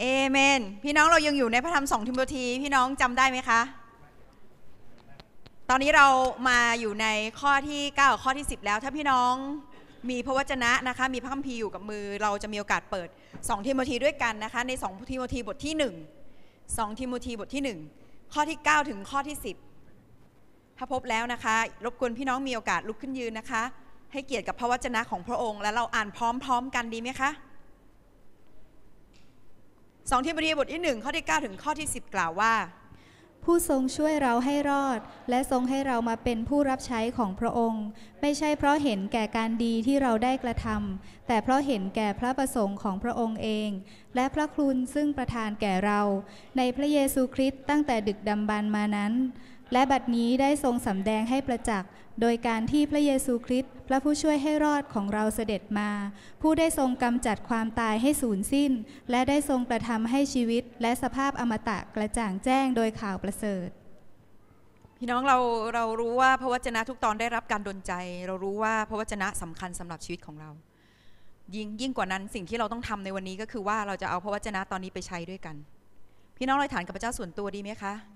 เอเมนพี่น้องเรายังอยู่ในพระธรรมสองทิโบธีพี่น้องจำได้ไหมคะตอนนี้เรามาอยู่ในข้อที่ 9 ข้อที่ 10 แล้วถ้าพี่น้องมีพระวจนะนะคะ มีพระคัมภีร์อยู่กับมือ เราจะมีโอกาสเปิด 2ทิโบธีด้วยกันนะคะ ใน2ทิโบธีบทที่ 1 2ทิโบธีบทที่ 1 ข้อที่ 9 ถึงข้อที่ 10 ถ้าพบแล้วนะคะ รบกวนพี่น้องมีโอกาสลุกขึ้นยืนนะคะ ให้เกียรติกับพระวจนะของพระองค์และเราอ่านพร้อม ๆ กันดีไหมคะสองเทบดีบทที่หนึ่งข้อที่9ถึงข้อที่ 10 กล่าวว่า ผู้ทรงช่วยเราให้รอด และทรงให้เรามาเป็นผู้รับใช้ของพระองค์ ไม่ใช่เพราะเห็นแก่การดีที่เราได้กระทำแต่เพราะเห็นแก่พระประสงค์ของพระองค์เอง และพระคุณซึ่งประทานแก่เราในพระเยซูคริสต์ตั้งแต่ดึกดำบรรมานั้นและบัดนี้ได้ทรงสำแดงให้ประจักษ์โดยการที่พระเยซูคริสต์พระผู้ช่วยให้รอดของเราเสด็จมา ผู้ได้ทรงกำจัดความตายให้สูญสิ้น และได้ทรงกระทำให้ชีวิต และสภาพอมตะกระจ่างแจ้งโดยข่าวประเสริฐ พี่น้องเราเรารู้ว่าพระวจนะทุกตอนได้รับการดลใจ เรารู้ว่าพระวจนะสำคัญสำหรับชีวิตของเรา ยิ่งยิ่งกว่านั้นสิ่งที่เราต้องทำในวันนี้ก็คือว่าเราจะเอาพระวจนะตอนนี้ไปใช้ด้วยกัน พี่น้องเราฐานกับพระเจ้าส่วนตัวดีไหมคะ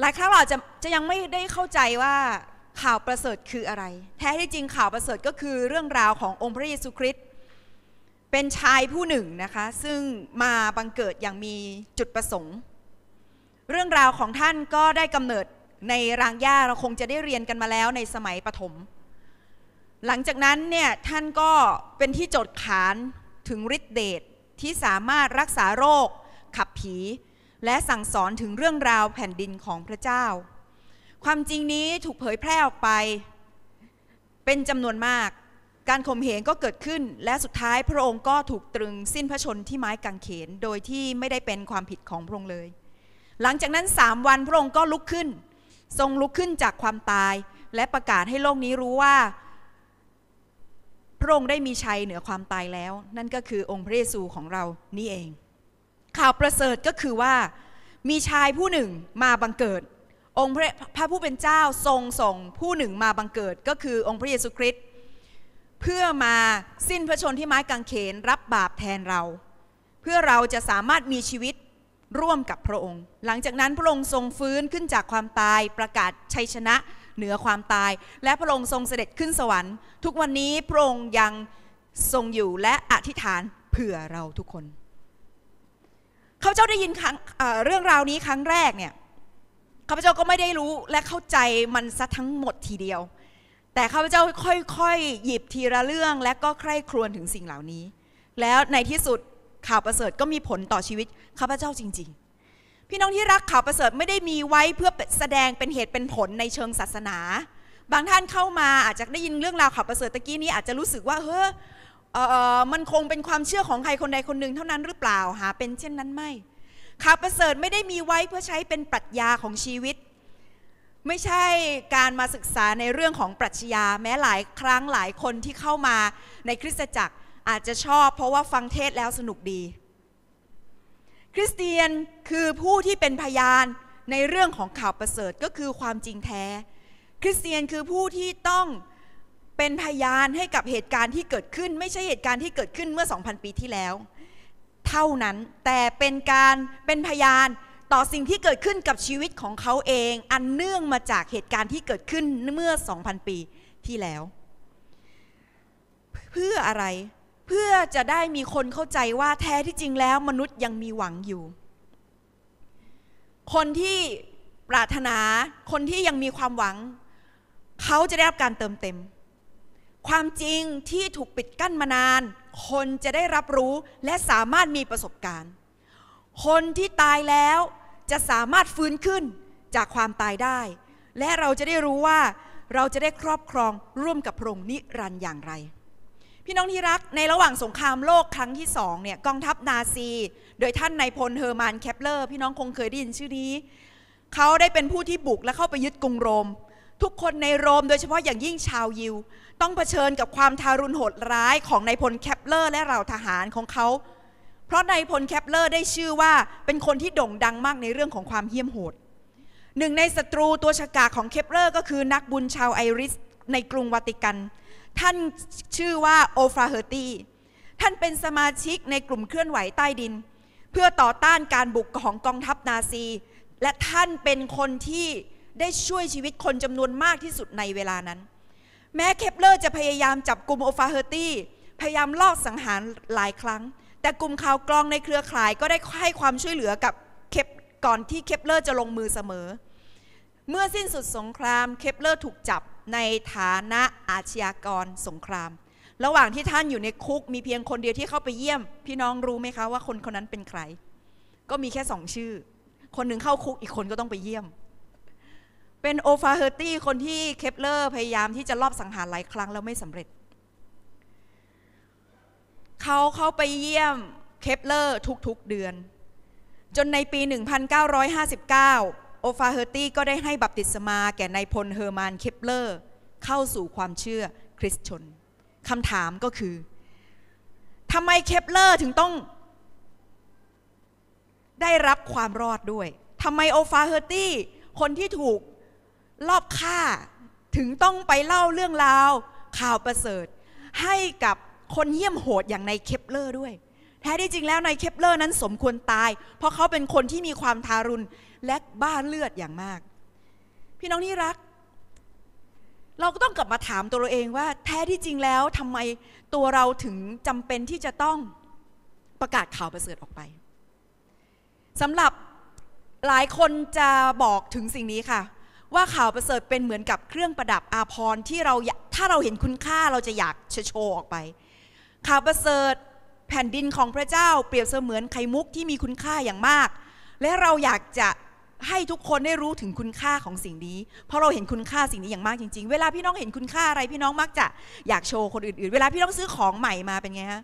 หลายครั้งเราจะจะยังไม่ได้เข้าใจว่าข่าวประเสริฐคืออะไร แท้ที่จริงข่าวประเสริฐก็คือเรื่องราวขององค์พระเยซูคริสต์เป็นชายผู้หนึ่งนะคะซึ่งมาบังเกิดอย่างมีจุดประสงค์ เรื่องราวของท่านก็ได้กำเนิดในรางหญ้าเราคงจะได้เรียนกันมาแล้วในสมัยปฐมหลังจากนั้นเนี่ยท่านก็เป็นที่โจทย์ขานถึงฤทธิเดชที่สามารถรักษาโรคขับผีและสั่งสอนถึงเรื่องราวแผ่นดินของพระเจ้า ความจริงนี้ถูกเผยแพร่ออกไป เป็นจำนวนมาก การข่มเหงก็เกิดขึ้น และสุดท้ายพระองค์ก็ถูกตรึงสิ้นพระชนที่ไม้กางเขนโดยที่ไม่ได้เป็นความผิดของพระองค์เลย หลังจากนั้นสามวันพระองค์ก็ลุกขึ้น ทรงลุกขึ้นจากความตาย และประกาศให้โลกนี้รู้ว่า พระองค์ได้มีชัยเหนือความตายแล้ว นั่นก็คือองค์พระเยซูของเรานี่เองข่าวประเสริฐก็คือว่ามีชายผู้หนึ่งมาบังเกิดองค์พระผู้เป็นเจ้าทรงส่งผู้หนึ่งมาบังเกิด ก็คือองค์พระเยซูคริสต์เพื่อมาสิ้นพระชนที่ไม้กางเขนรับบาปแทนเรา เพื่อเราจะสามารถมีชีวิตร่วมกับพระองค์ หลังจากนั้นพระองค์ทรงฟื้นขึ้นจากความตายประกาศชัยชนะเหนือความตาย และพระองค์ทรงเสด็จขึ้นสวรรค์ ทุกวันนี้พระองค์ยังทรงอยู่และอธิษฐานเผื่อเราทุกคนข้าพเจ้าได้ยินครั้งเรื่องราวนี้ครั้งแรกเนี่ยข้าพเจ้าก็ไม่ได้รู้และเข้าใจมันซะทั้งหมดทีเดียว แต่ข้าพเจ้าค่อยๆหยิบทีละเรื่องและก็ใคร่ครวญถึงสิ่งเหล่านี้ แล้วในที่สุดข่าวประเสริฐก็มีผลต่อชีวิตข้าพเจ้าจริง ๆ พี่น้องที่รักข่าวประเสริฐไม่ได้มีไว้เพื่อแสดงเป็นเหตุเป็นผลในเชิงศาสนา บางท่านเข้ามาอาจจะได้ยินเรื่องราวข่าวประเสริฐตะกี้นี้อาจจะรู้สึกว่าเฮ้อมันคงเป็นความเชื่อของใครคนใดคนหนึ่ง เท่านั้นหรือเปล่าหา เป็นเช่นนั้นไม่ ข่าวประเสริฐไม่ได้มีไว้เพื่อใช้เป็นปรัชญาของชีวิต ไม่ใช่การมาศึกษาในเรื่องของปรัชญาแม้หลายครั้งหลายคนที่เข้ามาในคริสตจักรอาจจะชอบเพราะว่าฟังเทศแล้วสนุกดี คริสเตียนคือผู้ที่เป็นพยานในเรื่องของข่าวประเสริฐก็คือความจริงแท้ คริสเตียนคือผู้ที่ต้องเป็นพยานให้กับเหตุการณ์ที่เกิดขึ้นไม่ใช่เหตุการณ์ที่เกิดขึ้นเมื่อ 2,000 ปีที่แล้ว เท่านั้น แต่เป็นการเป็นพยานต่อสิ่งที่เกิดขึ้นกับชีวิตของเขาเองอันเนื่องมาจากเหตุการณ์ที่เกิดขึ้นเมื่อ 2,000 ปีที่แล้ว เพื่ออะไรเพื่อจะได้มีคนเข้าใจว่าแท้ที่จริงแล้วมนุษย์ยังมีหวังอยู่ คนที่ปรารถนาคนที่ยังมีความหวัง เขาจะได้รับการเติมเต็มความจริงที่ถูกปิดกั้นมานาน คนจะได้รับรู้และสามารถมีประสบการณ์ คนที่ตายแล้วจะสามารถฟื้นขึ้นจากความตายได้ และเราจะได้รู้ว่าเราจะได้ครอบครองร่วมกับพระองค์นิรันดร์อย่างไร พี่น้องที่รักในระหว่างสงครามโลกครั้งที่สองเนี่ยกองทัพนาซีโดยท่านนายพลเฮอร์มานแคปเลอร์ พี่น้องคงเคยได้ยินชื่อนี้เขาได้เป็นผู้ที่บุกและเข้าไปยึดกรุงโรมทุกคนในโรมโดยเฉพาะอย่างยิ่งชาวยิว ต้องเผชิญกับความทารุณโหดร้ายของนายพลแคปเลอร์และเหล่าทหารของเขา เพราะนายพลแคปเลอร์ได้ชื่อว่าเป็นคนที่โด่งดังมากในเรื่องของความเหี้ยมโหด หนึ่งในศัตรูตัวฉกาของแคปเลอร์ก็คือนักบุญชาวไอริส ในกรุงวาติกัน ท่านชื่อว่าโอฟราเฮอร์ตี้ ท่านเป็นสมาชิกในกลุ่มเคลื่อนไหวใต้ดิน เพื่อต่อต้านการบุกของกองทัพนาซี และท่านเป็นคนที่ได้ช่วยชีวิตคนจำนวนมากที่สุดในเวลานั้น แม้เคปเลอร์จะพยายามจับกลุ่มโอฟาเฮอร์ตี้พยายามลอบสังหารหลายครั้ง แต่กลุ่มข่าวกรองในเครือข่ายก็ได้ให้ความช่วยเหลือกับเคปก่อนที่เคปเลอร์จะลงมือเสมอ เมื่อสิ้นสุดสงคราม เคปเลอร์ถูกจับในฐานะอาชญากรสงคราม ระหว่างที่ท่านอยู่ในคุกมีเพียงคนเดียวที่เข้าไปเยี่ยม พี่น้องรู้ไหมคะว่าคนคนนั้นเป็นใคร ก็มีแค่สองชื่อ คนหนึ่งเข้าคุกอีกคนก็ต้องไปเยี่ยมเป็นโอฟาเฮอร์ตี้คนที่เคปเลอร์พยายามที่จะลอบสังหารหลายครั้งแล้วไม่สำเร็จ เขาเข้าไปเยี่ยมเคปเลอร์ทุกๆเดือน จนในปี 1959 โอฟาเฮอร์ตี้ก็ได้ให้บัพติศมาแก่นายพลเฮอร์มานเคปเลอร์ เข้าสู่ความเชื่อคริสตชน คำถามก็คือทำไมเคปเลอร์ถึงต้อง ได้รับความรอดด้วย ทำไมโอฟาเฮอร์ตี้คนที่ถูกรอบค่าถึงต้องไปเล่าเรื่องราวข่าวประเสริฐ ให้กับคนเยี่ยมโหดอย่างนายเคปเลอร์ด้วย แท้ที่จริงแล้วนายเคปเลอร์นั้นสมควรตาย เพราะเขาเป็นคนที่มีความทารุณและบ้าเลือดอย่างมาก พี่น้องที่รัก เราก็ต้องกลับมาถามตัวเราเองว่า แท้ที่จริงแล้วทำไมตัวเราถึงจำเป็นที่จะต้องประกาศข่าวประเสริฐออกไปสำหรับหลายคนจะบอกถึงสิ่งนี้ค่ะว่าข่าวประเสริฐเป็นเหมือนกับเครื่องประดับอาภรณ์ที่เราถ้าเราเห็นคุณค่าเราจะอยากโชว์ออกไปข่าวประเสริฐแผ่นดินของพระเจ้าเปรียบเสมือนไข่มุกที่มีคุณค่าอย่างมาก และเราอยากจะให้ทุกคนได้รู้ถึงคุณค่าของสิ่งนี้เพราะเราเห็นคุณค่าสิ่งนี้อย่างมากจริงๆเวลาพี่น้องเห็นคุณค่าอะไรพี่น้องมักจะอยากโชว์คนอื่น ๆเวลาพี่น้องซื้อของใหม่มาเป็นไงฮะ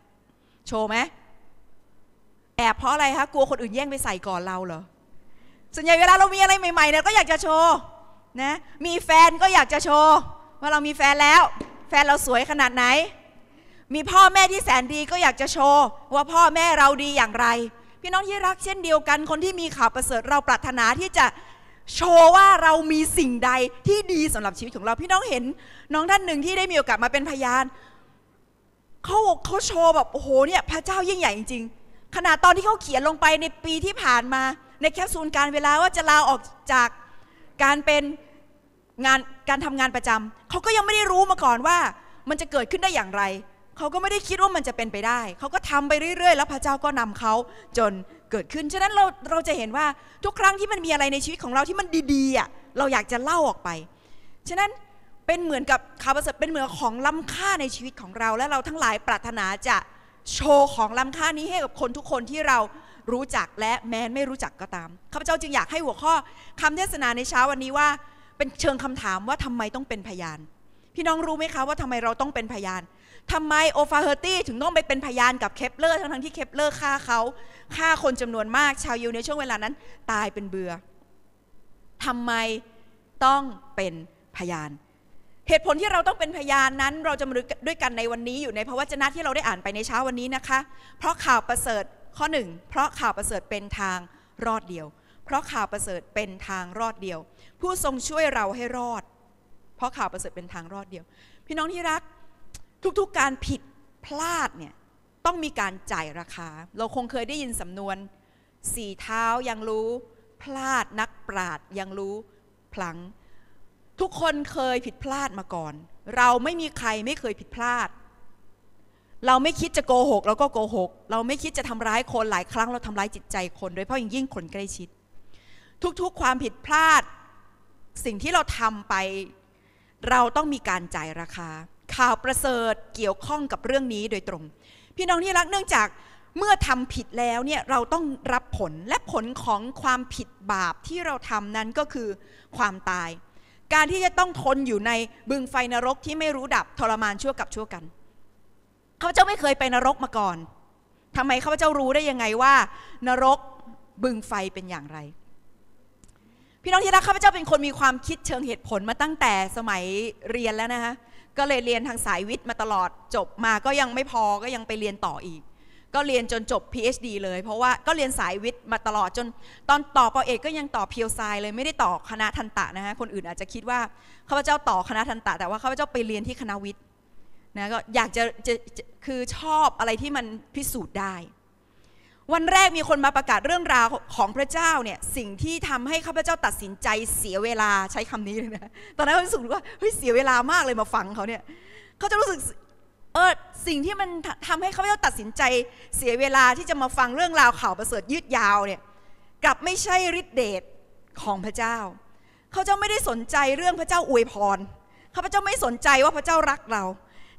โชว์ไหมแอบเพราะอะไรคะกลัวคนอื่นแย่งไปใส่ก่อนเราเหรอส่วนใหญ่เวลาเรามีอะไรใหม่ๆเนี่ยก็อยากจะโชว์นะมีแฟนก็อยากจะโชว์ว่าเรามีแฟนแล้ว แฟนเราสวยขนาดไหน มีพ่อแม่ที่แสนดีก็อยากจะโชว์ ว่าพ่อแม่เราดีอย่างไร พี่น้องที่รักเช่นเดียวกันคนที่มีข่าวประเสริฐเราปรารถนาที่จะโชว์ว่าเรามีสิ่งใดที่ดีสำหรับชีวิตของเราพี่น้องเห็นน้องท่านหนึ่งที่ได้มีโอกาสมาเป็นพยานเขาเขาโชว์แบบโอ้โหเนี่ยพระเจ้ายิ่งใหญ่จริง ๆขนาดตอนที่เขาเขียนลงไปในปีที่ผ่านมา ในแคปซูลการเวลาว่าจะลาออกจากการเป็นงานการทำงานประจำเขาก็ยังไม่ได้รู้มาก่อนว่ามันจะเกิดขึ้นได้อย่างไร เขาก็ไม่ได้คิดว่ามันจะเป็นไปได้ เขาก็ทำไปเรื่อยๆ แล้วพระเจ้าก็นำเขา จนเกิดขึ้นฉะนั้นเราเราจะเห็นว่าทุกครั้งที่มันมีอะไรในชีวิตของเราที่มันดีๆอะเราอยากจะเล่าออกไป ฉะนั้นเป็นเหมือนกับข่าวประเสริฐเป็นเหมือนของล้ำค่าในชีวิตของเรา และเราทั้งหลายปรารถนาจะโชว์ของล้ำค่านี้ให้กับคนทุกคนที่เรารู้จักและแม้ไม่รู้จักก็ตามข้าพเจ้าจึงอยากให้หัวข้อคำเทศนาในเช้าวันนี้ว่าเป็นเชิงคำถามว่าทำไมต้องเป็นพยานพี่น้องรู้ไหมคะว่าทำไมเราต้องเป็นพยาน ทำไมโอฟาเฮอร์ตี้ถึงต้องไปเป็นพยานกับเคปเลอร์ทั้งที่เคปเลอร์ฆ่าเขาฆ่าคนจำนวนมากชาวยิวในช่วงเวลานั้น ตายเป็นเบือ ทำไมต้องเป็นพยาน เหตุผลที่เราต้องเป็นพยานนั้น เราจะมาด้วยกันในวันนี้อยู่ในพระวจนะที่เราได้อ่านไปในเช้าวันนี้นะคะเพราะข่าวประเสริฐข้อ1เพราะข่าวประเสริฐเป็นทางรอดเดียว เพราะข่าวประเสริฐเป็นทางรอดเดียว ผู้ทรงช่วยเราให้รอด เพราะข่าวประเสริฐเป็นทางรอดเดียว พี่น้องที่รัก ทุกๆการผิดพลาดเนี่ยต้องมีการจ่ายราคา เราคงเคยได้ยินสำนวนสี่เท้ายังรู้ พลาดนักปราดยังรู้พลัง ทุกคนเคยผิดพลาดมาก่อน เราไม่มีใครไม่เคยผิดพลาดเราไม่คิดจะโกหกเราก็โกหก เราไม่คิดจะทำร้ายคนหลายครั้งเราทำร้ายจิตใจคน โดยเพพาะอยิ่งคนใกล้ชิด ทุกๆความผิดพลาดสิ่งที่เราทำไปเราต้องมีการจ่ายราคา ข่าวประเสริฐเกี่ยวข้องกับเรื่องนี้โดยตรง พี่น้องที่รักเนื่องจากเมื่อทำผิดแล้วเนี่ยเราต้องรับผลและผลของความผิดบาปที่เราทำนั้นก็คือความตาย การที่จะต้องทนอยู่ในบึงไฟนรกที่ไม่รู้ดับทรมานชั่วกับชั่วกันข้าพเจ้าไม่เคยไปนรกมาก่อน ทำไมข้าพเจ้ารู้ได้ยังไงว่า นรกบึงไฟเป็นอย่างไร พี่น้องที่รักข้าพเจ้าเป็นคนมีความคิดเชิงเหตุผลมาตั้งแต่สมัยเรียนแล้วนะคะ ก็เลยเรียนทางสายวิทย์มาตลอดจบมา ก็ยังไม่พอก็ยังไปเรียนต่ออีก ก็เรียนจนจบ PhD เลย เพราะว่าก็เรียนสายวิทย์มาตลอดจน ตอนต่อปอเอกก็ยังต่อเพียวซายเลยไม่ได้ต่อคณะทันตะนะคะ คนอื่นอาจจะคิดว่าข้าพเจ้าต่อคณะทันตะ แต่ว่าข้าพเจ้าไปเรียนที่คณะวิทย์นะก็อยากจะจะจะคือชอบอะไรที่มันพิสูจน์ได้ วันแรกมีคนมาประกาศเรื่องราวของพระเจ้าเนี่ยสิ่งที่ทำให้ข้าพเจ้าตัดสินใจเสียเวลาใช้คำนี้เลยนะตอนนั้นรู้สึกว่าเฮ้ยเสียเวลามากเลยมาฟังเขาเนี่ยเขาจะรู้สึกเออสิ่งที่มันทำให้ข้าพเจ้าตัดสินใจเสียเวลาที่จะมาฟังเรื่องราวข่าวประเสริฐยืดยาวเนี่ยกลับไม่ใช่ฤทธิเดชของพระเจ้า เขาเจ้าไม่ได้สนใจเรื่องพระเจ้าอวยพรข้าพเจ้าไม่สนใจว่าพระเจ้ารักเรา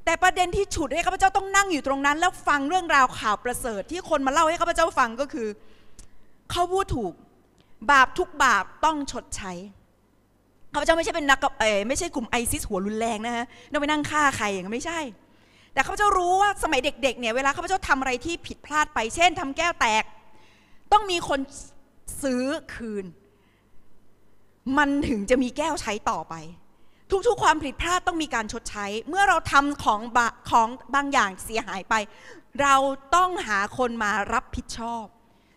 แต่ประเด็นที่ฉุดให้ข้าพเจ้าต้องนั่งอยู่ตรงนั้น แล้วฟังเรื่องราวข่าวประเสริฐที่คนมาเล่าให้ข้าพเจ้าฟังก็คือ เขาพูดถูกบาปทุกบาปต้องชดใช้ข้าพเจ้าไม่ใช่เป็นนักเอไม่ใช่กลุ่มไอซิสหัวรุนแรงนะฮะต้องไปนั่งฆ่าใครอย่างไม่ใช่ แต่ข้าพเจ้ารู้ว่าสมัยเด็กๆเนี่ยเวลาข้าพเจ้าทำอะไรที่ผิดพลาดไปเช่น ทำแก้วแตก ต้องมีคนซื้อคืน มันถึงจะมีแก้วใช้ต่อไปทุกๆ ความผิดพลาดต้องมีการชดใช้ เมื่อเราทำของบของบางอย่างเสียหายไป เราต้องหาคนมารับผิดชอบ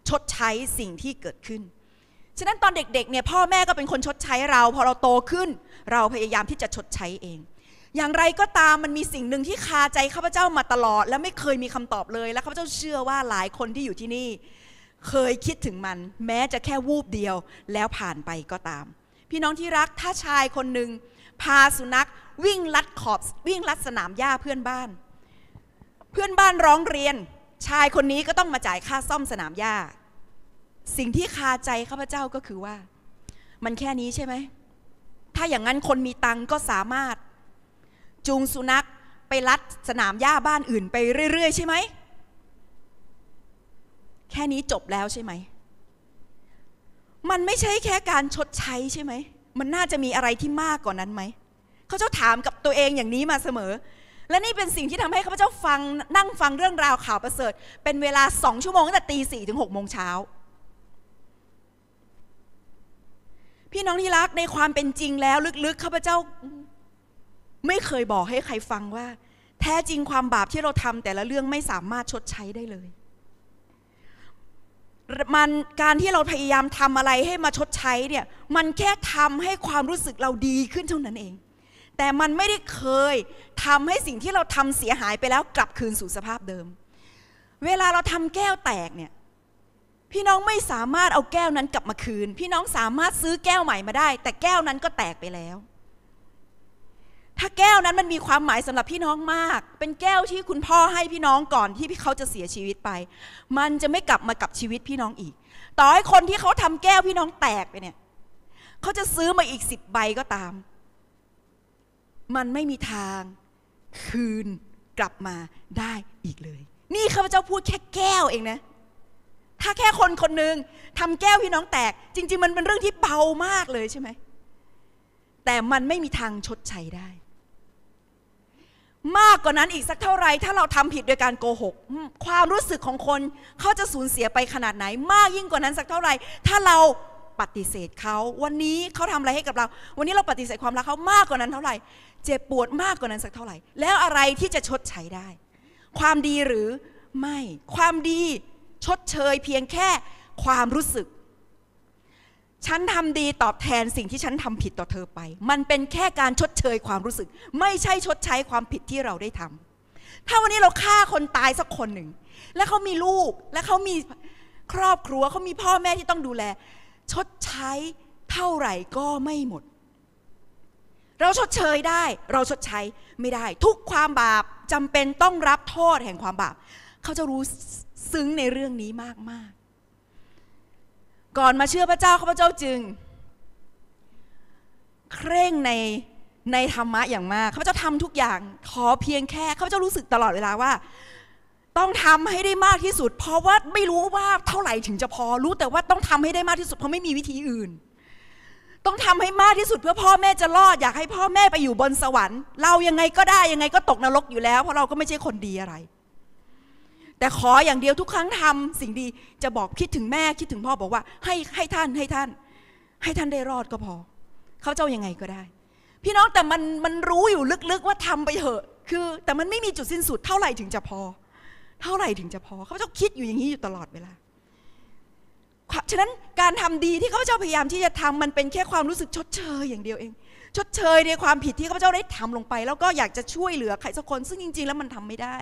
ชดใช้สิ่งที่เกิดขึ้น ฉะนั้นตอนเด็กๆ เนี่ยพ่อแม่ก็เป็นคนชดใช้เรา พอเราโตขึ้นเราพยายามที่จะชดใช้เอง อย่างไรก็ตามมันมีสิ่งหนึ่งที่คาใจข้าพเจ้ามาตลอด และไม่เคยมีคำตอบเลย และข้าพเจ้าเชื่อว่าหลายคนที่อยู่ที่นี่ เคยคิดถึงมัน แม้จะแค่วูบเดียวแล้วผ่านไปก็ตาม พี่น้องที่รักถ้าชายคนหนึ่งพาสุนัข วิ่งลัดขอบวิ่งลัดสนามหญ้าเพื่อนบ้าน เพื่อนบ้านร้องเรียน ชายคนนี้ก็ต้องมาจ่ายค่าซ่อมสนามหญ้าสิ่งที่คาใจข้าพเจ้าก็คือว่ามันแค่นี้ใช่ไหม ถ้าอย่างนั้นคนมีตังก็สามารถ จูงสุนัขไปลัดสนามหญ้าบ้านอื่นไปเรื่อยๆใช่ไหม แค่นี้จบแล้วใช่ไหมมันไม่ใช่แค่การชดใช้ใช่ไหมมันน่าจะมีอะไรที่มากกว่านนั้นไหม เขาเจ้าถามกับตัวเองอย่างนี้มาเสมอ และนี่เป็นสิ่งที่ทำให้ข้าพเจ้าฟังนั่งฟังเรื่องราวข่าวประเสริฐเป็นเวลาสองชั่วโมง ตั้งแต่ตีสี่ถึงหกโมงเช้า พี่น้องที่รักในความเป็นจริงแล้วลึกๆข้าพเจ้าไม่เคยบอกให้ใครฟังว่า แท้จริงความบาปที่เราทำแต่ละเรื่องไม่สามารถชดใช้ได้เลยมันการที่เราพยายามทำอะไรให้มาชดใช้เนี่ยมันแค่ทำให้ความรู้สึกเราดีขึ้นเท่านั้นเอง แต่มันไม่ได้เคยทำให้สิ่งที่เราทำเสียหายไปแล้วกลับคืนสู่สภาพเดิม เวลาเราทำแก้วแตกเนี่ยพี่น้องไม่สามารถเอาแก้วนั้นกลับมาคืน พี่น้องสามารถซื้อแก้วใหม่มาได้ แต่แก้วนั้นก็แตกไปแล้วถ้าแก้วนั้นมันมีความหมายสำหรับพี่น้องมาก เป็นแก้วที่คุณพ่อให้พี่น้องก่อน ที่เขาจะเสียชีวิตไป มันจะไม่กลับมากับชีวิตพี่น้องอีก ต่อให้คนที่เขาทำแก้วพี่น้องแตกไปเนี่ย เขาจะซื้อมาอีกสิบใบก็ตาม มันไม่มีทางคืนกลับมาได้อีกเลย นี่ข้าพเจ้าพูดแค่แก้วเองนะ ถ้าแค่คนคนหนึ่งทำแก้วพี่น้องแตก จริงๆมันเป็นเรื่องที่เบามากเลยใช่ไหม แต่มันไม่มีทางชดใช้ได้มากกว่านั้นอีกสักเท่าไรถ้าเราทำผิดโดยการโกหกความรู้สึกของคนเขาจะสูญเสียไปขนาดไหน มากยิ่งกว่านั้นสักเท่าไรถ้าเราปฏิเสธเขา วันนี้เขาทำอะไรให้กับเรา วันนี้เราปฏิเสธความรักเขามากกว่านั้นเท่าไหร่ เจ็บปวดมากกว่านั้นสักเท่าไหร่ แล้วอะไรที่จะชดใช้ได้ ความดีหรือไม่ความดีชดเชย เพียงแค่ความรู้สึกฉันทำดีตอบแทนสิ่งที่ฉันทำผิดต่อเธอไป มันเป็นแค่การชดเชยความรู้สึก ไม่ใช่ชดใช้ความผิดที่เราได้ทำถ้าวันนี้เราฆ่าคนตายสักคนหนึ่งและเขามีลูกและเขามีครอบครัวเขามีพ่อแม่ที่ต้องดูแล ชดใช้เท่าไหร่ก็ไม่หมด เราชดเชยได้ เราชดใช้ไม่ได้ ทุกความบาปจำเป็นต้องรับโทษแห่งความบาปเขาจะรู้ซึ้งในเรื่องนี้มากๆก่อนมาเชื่อพระเจ้าข้าพเจ้าจึง เคร่งในในธรรมะอย่างมากข้าพเจ้าทำทุกอย่าง ขอเพียงแค่ข้าพเจ้ารู้สึกตลอดเวลาว่า ต้องทำให้ได้มากที่สุดเพราะว่าไม่รู้ว่าเท่าไหร่ถึงจะพอรู้แต่ว่าต้องทำให้ได้มากที่สุดเพราะไม่มีวิธีอื่น ต้องทำให้มากที่สุดเพื่อพ่อแม่จะรอดอยากให้พ่อแม่ไปอยู่บนสวรรค์เรายังไงก็ได้ยังไงก็ตกนรกอยู่แล้วเพราะเราก็ไม่ใช่คนดีอะไรแต่ขออย่างเดียวทุกครั้งทำสิ่งดีจะบอกคิดถึงแม่คิดถึงพ่อบอกว่า ให้ให้ท่านให้ท่าน ให้ท่านได้รอดก็พอ เขาเจ้ายังไงก็ได้ พี่น้องแต่มันมันรู้อยู่ลึกๆว่าทำไปเถอะ คือแต่มันไม่มีจุดสิ้นสุดเท่าไหร่ถึงจะพอ เท่าไหร่ถึงจะพอ เขาเจ้าคิดอยู่อย่างนี้อยู่ตลอดเวลาฉะนั้นการทำดีที่เขาเจ้าพยายามที่จะทำมันเป็นแค่ความรู้สึกชดเชยอย่างเดียวเอง ชดเชยในความผิดที่เขาเจ้าได้ทำลงไปแล้วก็อยากจะช่วยเหลือใครสักคนซึ่งจริงๆ แล้วมันทำไม่ได้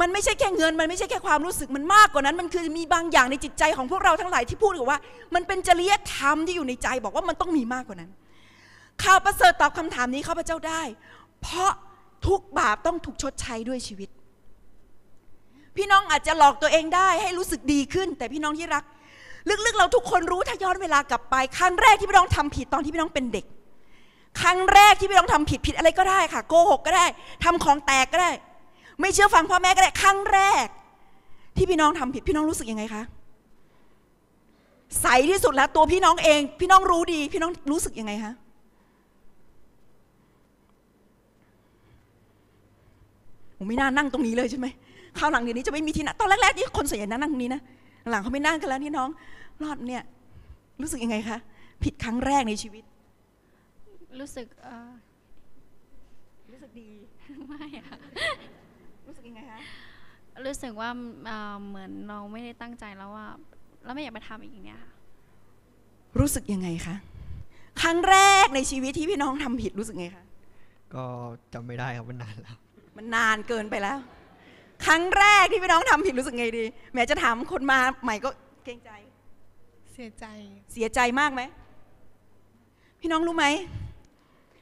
มันไม่ใช่แค่เงินมันไม่ใช่แค่ความรู้สึกมันมากกว่านั้น มันคือมีบางอย่างในจิตใจของพวกเราทั้งหลายที่พูดกับว่า มันเป็นจริยธรรมที่อยู่ในใจบอกว่ามันต้องมีมากกว่านั้นข่าวประเสริฐตอบคำถามนี้ข้าพเจ้าได้ เพราะทุกบาปต้องถูกชดใช้ด้วยชีวิต พี่น้องอาจจะหลอกตัวเองได้ให้รู้สึกดีขึ้น แต่พี่น้องที่รักลึกๆเราทุกคนรู้ถ้าย้อนเวลากลับไป ครั้งแรกที่พี่น้องทำผิดตอนที่พี่น้องเป็นเด็ก ครั้งแรกที่พี่น้องทำผิดผิดอะไรก็ได้ค่ะ โกหกก็ได้ ทำของแตกก็ได้ไม่เชื่อฟังพ่อแม่ก็ได้ครั้งแรก ที่พี่น้องทำผิด พี่น้องรู้สึกยังไงคะ ใสที่สุดแล้ว ตัวพี่น้องเอง พี่น้องรู้ดี พี่น้องรู้สึกยังไงคะผมไม่น่านั่งตรงนี้เลยใช่ไหมข้าวหลังเดี๋ยวนี้จะไม่มีที่นั่งตอนแรกๆนี่คนส่วนใหญ่นั่งตรงนี้นะหลังเขาไม่นั่งกันแล้วนี่น้อง รอดเนี่ยรู้สึกยังไงคะผิดครั้งแรกในชีวิต รู้สึกรู้สึกดีไม่ค่ะยังไงคะรู้สึกว่าเหมือนเราไม่ได้ตั้งใจแล้วว่าเราไม่อยากไปทำอีกอย่างเนี้ยค่ะรู้สึกยังไงคะครั้งแรกในชีวิตที่พี่น้องทำผิดรู้สึกไงคะก็จำไม่ได้ครับมันนานแล้วมันนานเกินไปแล้ว ครั้งแรกที่พี่น้องทำผิดรู้สึกไงดี แม้จะถามคนมาใหม่ก็เกรงใจ เสียใจเสียใจมากไหมพี่น้องรู้ไหม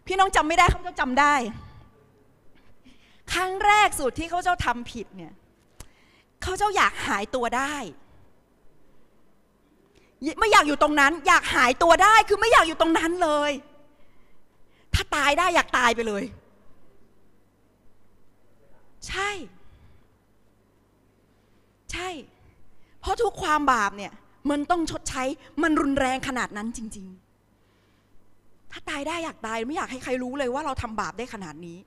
พี่น้องจำไม่ได้เขาจำได้ครั้งแรกสุดที่เขาเจ้าทำผิดเนี่ยเขาเจ้าอยากหายตัวได้ ไม่อยากอยู่ตรงนั้น อยากหายตัวได้คือไม่อยากอยู่ตรงนั้นเลย ถ้าตายได้อยากตายไปเลย ใช่ ใช่ เพราะทุกความบาปเนี่ย มันต้องชดใช้มันรุนแรงขนาดนั้นจริงๆ ถ้าตายได้อยากตาย ไม่อยากให้ใครรู้เลยว่าเราทำบาปได้ขนาดนี้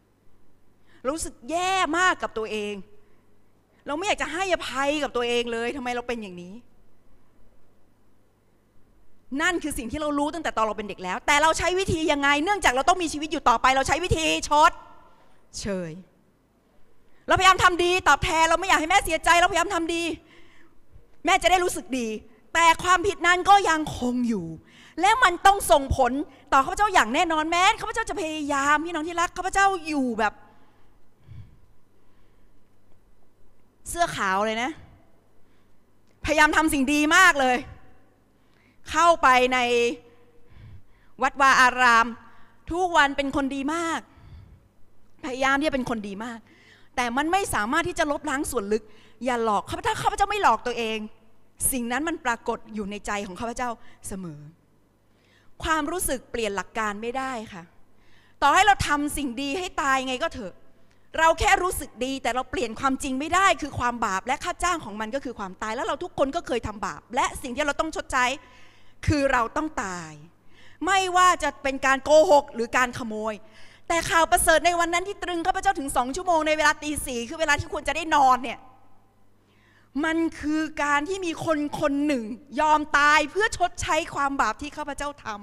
รู้สึกแย่มากกับตัวเอง เราไม่อยากจะให้อภัยกับตัวเองเลย ทำไมเราเป็นอย่างนี้ นั่นคือสิ่งที่เรารู้ตั้งแต่ตอนเราเป็นเด็กแล้ว แต่เราใช้วิธียังไง เนื่องจากเราต้องมีชีวิตอยู่ต่อไป เราใช้วิธีชด เชย เราพยายามทำดี ตอบแทน เราไม่อยากให้แม่เสียใจ เราพยายามทำดี แม่จะได้รู้สึกดี แต่ความผิดนั้นก็ยังคงอยู่ และมันต้องส่งผลต่อข้าพเจ้าอย่างแน่นอนแม้ข้าพเจ้าจะพยายามพี่น้องที่รัก ข้าพเจ้าอยู่แบบเสื้อขาวเลยนะ พยายามทำสิ่งดีมากเลย เข้าไปในวัดวาอาราม ทุกวันเป็นคนดีมาก พยายามที่จะเป็นคนดีมาก แต่มันไม่สามารถที่จะลบล้างส่วนลึก อย่าหลอกข้าพเจ้าข้าพเจ้าไม่หลอกตัวเอง สิ่งนั้นมันปรากฏอยู่ในใจของข้าพเจ้าเสมอ ความรู้สึกเปลี่ยนหลักการไม่ได้ค่ะ ต่อให้เราทำสิ่งดีให้ตายไงก็เถอะเราแค่รู้สึกดีแต่เราเปลี่ยนความจริงไม่ได้คือความบาปและค่าจ้างของมันก็คือความตายแล้วเราทุกคนก็เคยทำบาป และสิ่งที่เราต้องชดใช้ คือเราต้องตาย ไม่ว่าจะเป็นการโกหกหรือการขโมย แต่ข่าวประเสริฐในวันนั้นที่ตรึงข้าพเจ้าถึงสองชั่วโมง ในเวลาตีสี่คือเวลาที่ควรจะได้นอนเนี่ยมันคือการที่มีคนคนหนึ่งยอมตายเพื่อชดใช้ความบาปที่ข้าพเจ้าทำ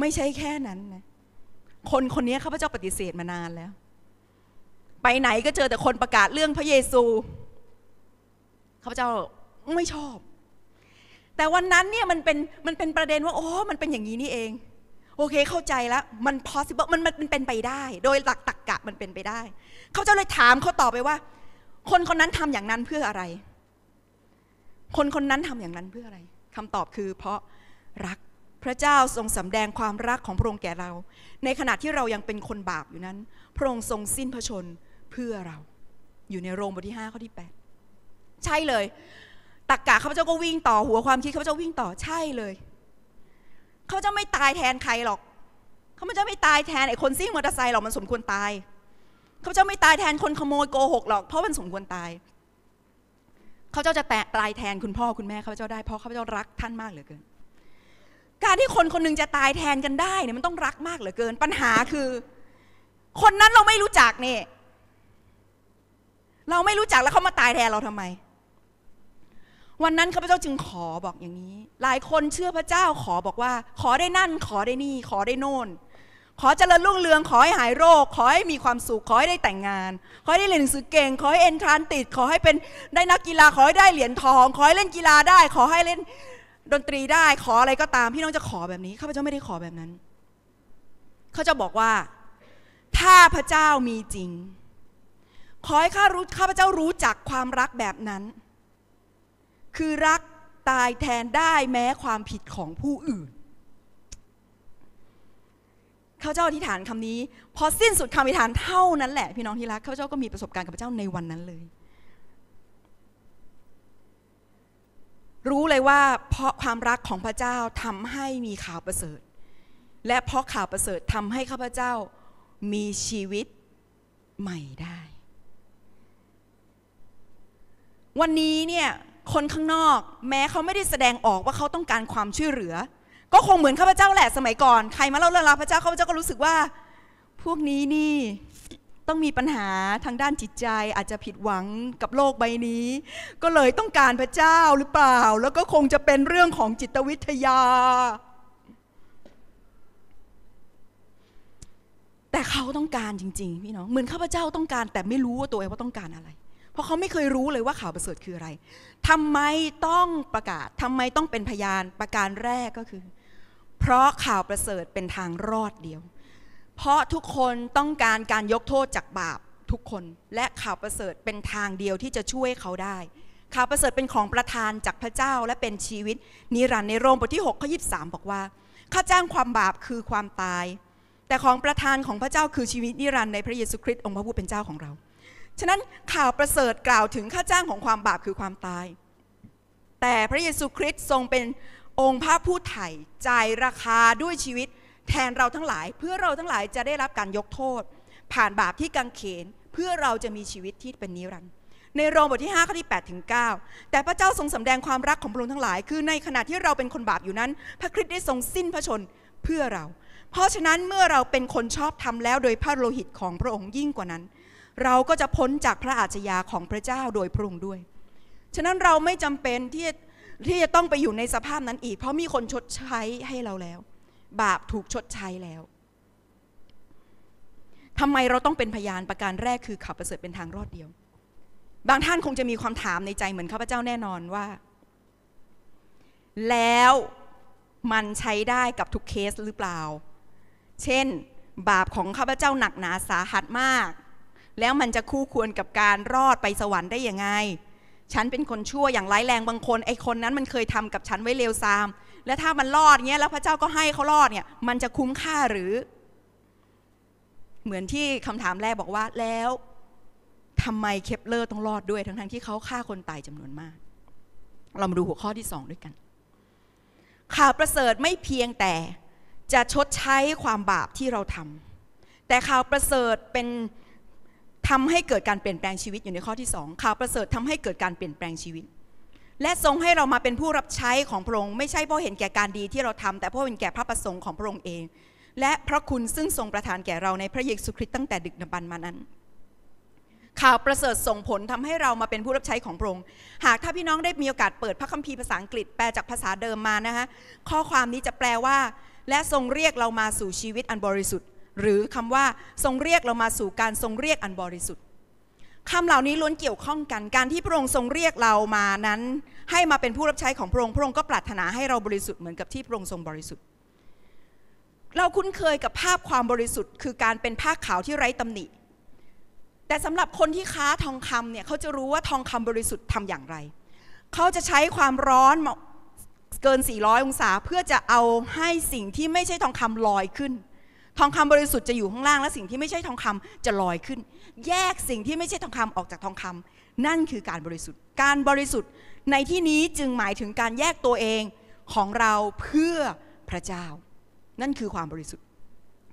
ไม่ใช่แค่นั้นนะ คนคนนี้ข้าพเจ้าปฏิเสธมานานแล้ว ไปไหนก็เจอแต่คนประกาศเรื่องพระเยซู ข้าพเจ้าไม่ชอบ แต่วันนั้นเนี่ยมันเป็นมันเป็นประเด็นว่า โอ้ มันเป็นอย่างนี้นี่เอง โอเค เข้าใจแล้ว มัน possible มันมันเป็นไปได้ โดยหลักตรรกกะมันเป็นไปได้ ข้าพเจ้าเลยถามเขาต่อไปว่า คนคนนั้นทำอย่างนั้นเพื่ออะไร คนคนนั้นทำอย่างนั้นเพื่ออะไร คำตอบคือ เพราะรักพระเจ้าทรงสำแดงความรักของพระองค์แก่เรา ในขณะที่เรายังเป็นคนบาปอยู่นั้นพระองค์ทรงสิ้นพระชนเพื่อเรา อยู่ในโรงบทที่5ข้อที่8ใช่เลยตักกะข้าพเจ้าก็วิ่งต่อหัวความคิดข้าพเจ้าวิ่งต่อใช่เลยข้าพเจ้าไม่ตายแทนใครหรอกข้าพเจ้าไม่ตายแทนไอ้คนซิ่งมอเตอร์ไซค์หรอกมันสมควรตายข้าพเจ้าไม่ตายแทนคนขโมยโกหกหรอกเพราะมันสมควรตายข้าพเจ้าจะแตะตายแทนคุณพ่อคุณแม่ข้าพเจ้าได้เพราะข้าพเจ้ารักท่านมากเหลือเกินการที่คนคนนึงจะตายแทนกันได้เนี่ยมันต้องรักมากเหลือเกิน ปัญหาคือคนนั้นเราไม่รู้จักเนี่ยเราไม่รู้จักแล้วเขามาตายแทนเราทำไม วันนั้นข้าพเจ้าจึงขอบอกอย่างนี้ หลายคนเชื่อพระเจ้าขอบอกว่าขอได้นั่น ขอได้นี่ ขอได้โน่น ขอเจริญรุ่งเรือง ขอให้หายโรค ขอให้มีความสุข ขอให้ได้แต่งงาน ขอให้ได้เรียนหนังสือเก่งขอให้เอ็นทรานติดขอให้เป็นได้นักกีฬาขอให้ได้เหรียญทองขอให้เล่นกีฬาได้ ขอให้เล่นดนตรีได้ขออะไรก็ตาม พี่น้องจะขอแบบนี้ข้าพเจ้าไม่ได้ขอแบบนั้น เขาจะบอกว่า ถ้าพระเจ้ามีจริงขอให้ข้ารู้ข้าพเจ้ารู้จักความรักแบบนั้น คือรักตายแทนได้แม้ความผิดของผู้อื่นข้าเจ้าอธิษฐานคำนี้ พอสิ้นสุดคำอธิษฐานเท่านั้นแหละ พี่น้องที่รักข้าเจ้าก็มีประสบการณ์กับพระเจ้าในวันนั้นเลยรู้เลยว่าเพราะความรักของพระเจ้าทำให้มีข่าวประเสริฐ และเพราะข่าวประเสริฐทำให้ข้าพเจ้ามีชีวิตใหม่ได้ วันนี้เนี่ยคนข้างนอก แม้เขาไม่ได้แสดงออกว่าเขาต้องการความช่วยเหลือ ก็คคงเหมือนข้าพเจ้าแหละสมัยก่อน ใครมาเล่าเรื่องราวพระเจ้าข้าพเจ้าก็รู้สึกว่า พวกนี้นี่ต้องมีปัญหาทางด้านจิตใจอาจจะผิดหวังกับโลกใบนี้ ก็เลยต้องการพระเจ้าหรือเปล่า แล้วก็คงจะเป็นเรื่องของจิตวิทยา แต่เขาต้องการจริงๆพี่น้องเหมือนข้าพเจ้าต้องการ แต่ไม่รู้ว่าตัวเองว่าต้องการอะไร เพราะเขาไม่เคยรู้เลยว่าข่าวประเสริฐคืออะไร ทำไมต้องประกาศ ทำไมต้องเป็นพยานประการแรกก็คือ เพราะข่าวประเสริฐเป็นทางรอดเดียวเพราะทุกคนต้องการการยกโทษจากบาปทุกคน และข่าวประเสริฐเป็นทางเดียวที่จะช่วยเขาได้ ข่าวประเสริฐเป็นของประทานจากพระเจ้าและเป็นชีวิต นิรันดร์ในโรมบทที่6ข้อ23 บอกว่าข้าจ้างความบาปคือความตาย แต่ของประทานของพระเจ้าคือชีวิตนิรันดร์ในพระเยซูคริสต์องค์พระผู้เป็นเจ้าของเราฉะนั้นข่าวประเสริฐกล่าวถึงค่าจ้างของความบาปคือความตาย แต่พระเยซูคริสต์ทรงเป็นองค์พระผู้ไถ่จ่ายราคาด้วยชีวิตแทนเราทั้งหลายเพื่อเราทั้งหลายจะได้รับการยกโทษ ผ่านบาปที่กังเขนเพื่อเราจะมีชีวิตที่เป็นนิรันดร์ในโรมบทที่5ข้อที่8ถึง9แต่พระเจ้าทรงสำแดงความรักของพระองค์ทั้งหลาย คือในขณะที่เราเป็นคนบาปอยู่นั้น พระคริสต์ได้ทรงสิ้นพระชนเพื่อเรา เพราะฉะนั้นเมื่อเราเป็นคนชอบทำแล้วโดยพระโลหิตของพระองค์ยิ่งกว่านั้น เราก็จะพ้นจากพระอาชญาของพระเจ้าโดยพระองค์ด้วย ฉะนั้นเราไม่จำเป็นที่ที่จะต้องไปอยู่ในสภาพนั้นอีก เพราะมีคนชดใช้ให้เราแล้วบาปถูกชดใช้แล้ว ทำไมเราต้องเป็นพยานประการแรกคือข่าวประเสริฐเป็นทางรอดเดียว บางท่านคงจะมีความถามในใจเหมือนข้าพเจ้าแน่นอนว่า แล้วมันใช้ได้กับทุกเคสหรือเปล่า เช่น บาปของข้าพเจ้าหนักหนาสาหัสมาก แล้วมันจะคู่ควรกับการรอดไปสวรรค์ได้ยังไง ฉันเป็นคนชั่วอย่างร้ายแรงบางคนไอคนนั้นมันเคยทำกับฉันไว้เลวซามและถ้ามันรอดเงี้ยแล้วพระเจ้าก็ให้เขารอดเนี่ยมันจะคุ้มค่าหรือเหมือนที่คำถามแรกบอกว่าแล้วทำไมเคปเลอร์ต้องรอดด้วยทั้งๆทที่เขาฆ่าคนตายจำนวนมาก เรามาดูหัวข้อที่สองด้วยกัน ข่าวประเสริฐไม่เพียงแต่จะชดใช้ความบาปที่เราทำ แต่ข่าวประเสริฐเป็นทำให้เกิดการเปลี่ยนแปลงชีวิตอยู่ในข้อที่สองข่าวประเสริฐทำให้เกิดการเปลี่ยนแปลงชีวิตและทรงให้เรามาเป็นผู้รับใช้ของพระองค์ไม่ใช่เพราะเห็นแก่การดีที่เราทำ แต่เพราะเห็นแก่พระประสงค์ของพระองค์เอง และพระคุณซึ่งทรงประทานแก่เราในพระเยซูคริสต์ตั้งแต่ดึกดำบรรมานั้น ข่าวประเสริฐส่งผลทำให้เรามาเป็นผู้รับใช้ของพระองค์หากถ้าพี่น้องได้มีโอกาสเปิด พระคัมภีร์ภาษาอังกฤษแปลจากภาษาเดิมมานะคะข้อความนี้จะแปลว่า และทรงเรียกเรามาสู่ชีวิตอันบริสุทธิ์ หรือคำว่าทรงเรียกเรามาสู่การทรงเรียกอันบริสุทธิ์คำเหล่านี้ล้วนเกี่ยวข้องกัน การที่พระองค์ทรงเรียกเรามานั้น ให้มาเป็นผู้รับใช้ของพระองค์ พระองค์ก็ปรารถนาให้เราบริสุทธิ์เหมือนกับที่พระองค์ทรงบริสุทธิ์ เราคุ้นเคยกับภาพความบริสุทธิ์คือการเป็นผ้าขาวที่ไร้ตำหนิ แต่สำหรับคนที่ค้าทองคำเนี่ยเขาจะรู้ว่าทองคำบริสุทธิ์ทำอย่างไร เขาจะใช้ความร้อนเกิน 400 องศาเพื่อจะเอาให้สิ่งที่ไม่ใช่ทองคำลอยขึ้นทองคำบริสุทธิ์จะอยู่ข้างล่างและสิ่งที่ไม่ใช่ทองคำจะลอยขึ้น แยกสิ่งที่ไม่ใช่ทองคำออกจากทองคำ นั่นคือการบริสุทธิ์ การบริสุทธิ์ในที่นี้จึงหมายถึงการแยกตัวเองของเราเพื่อพระเจ้า นั่นคือความบริสุทธิ์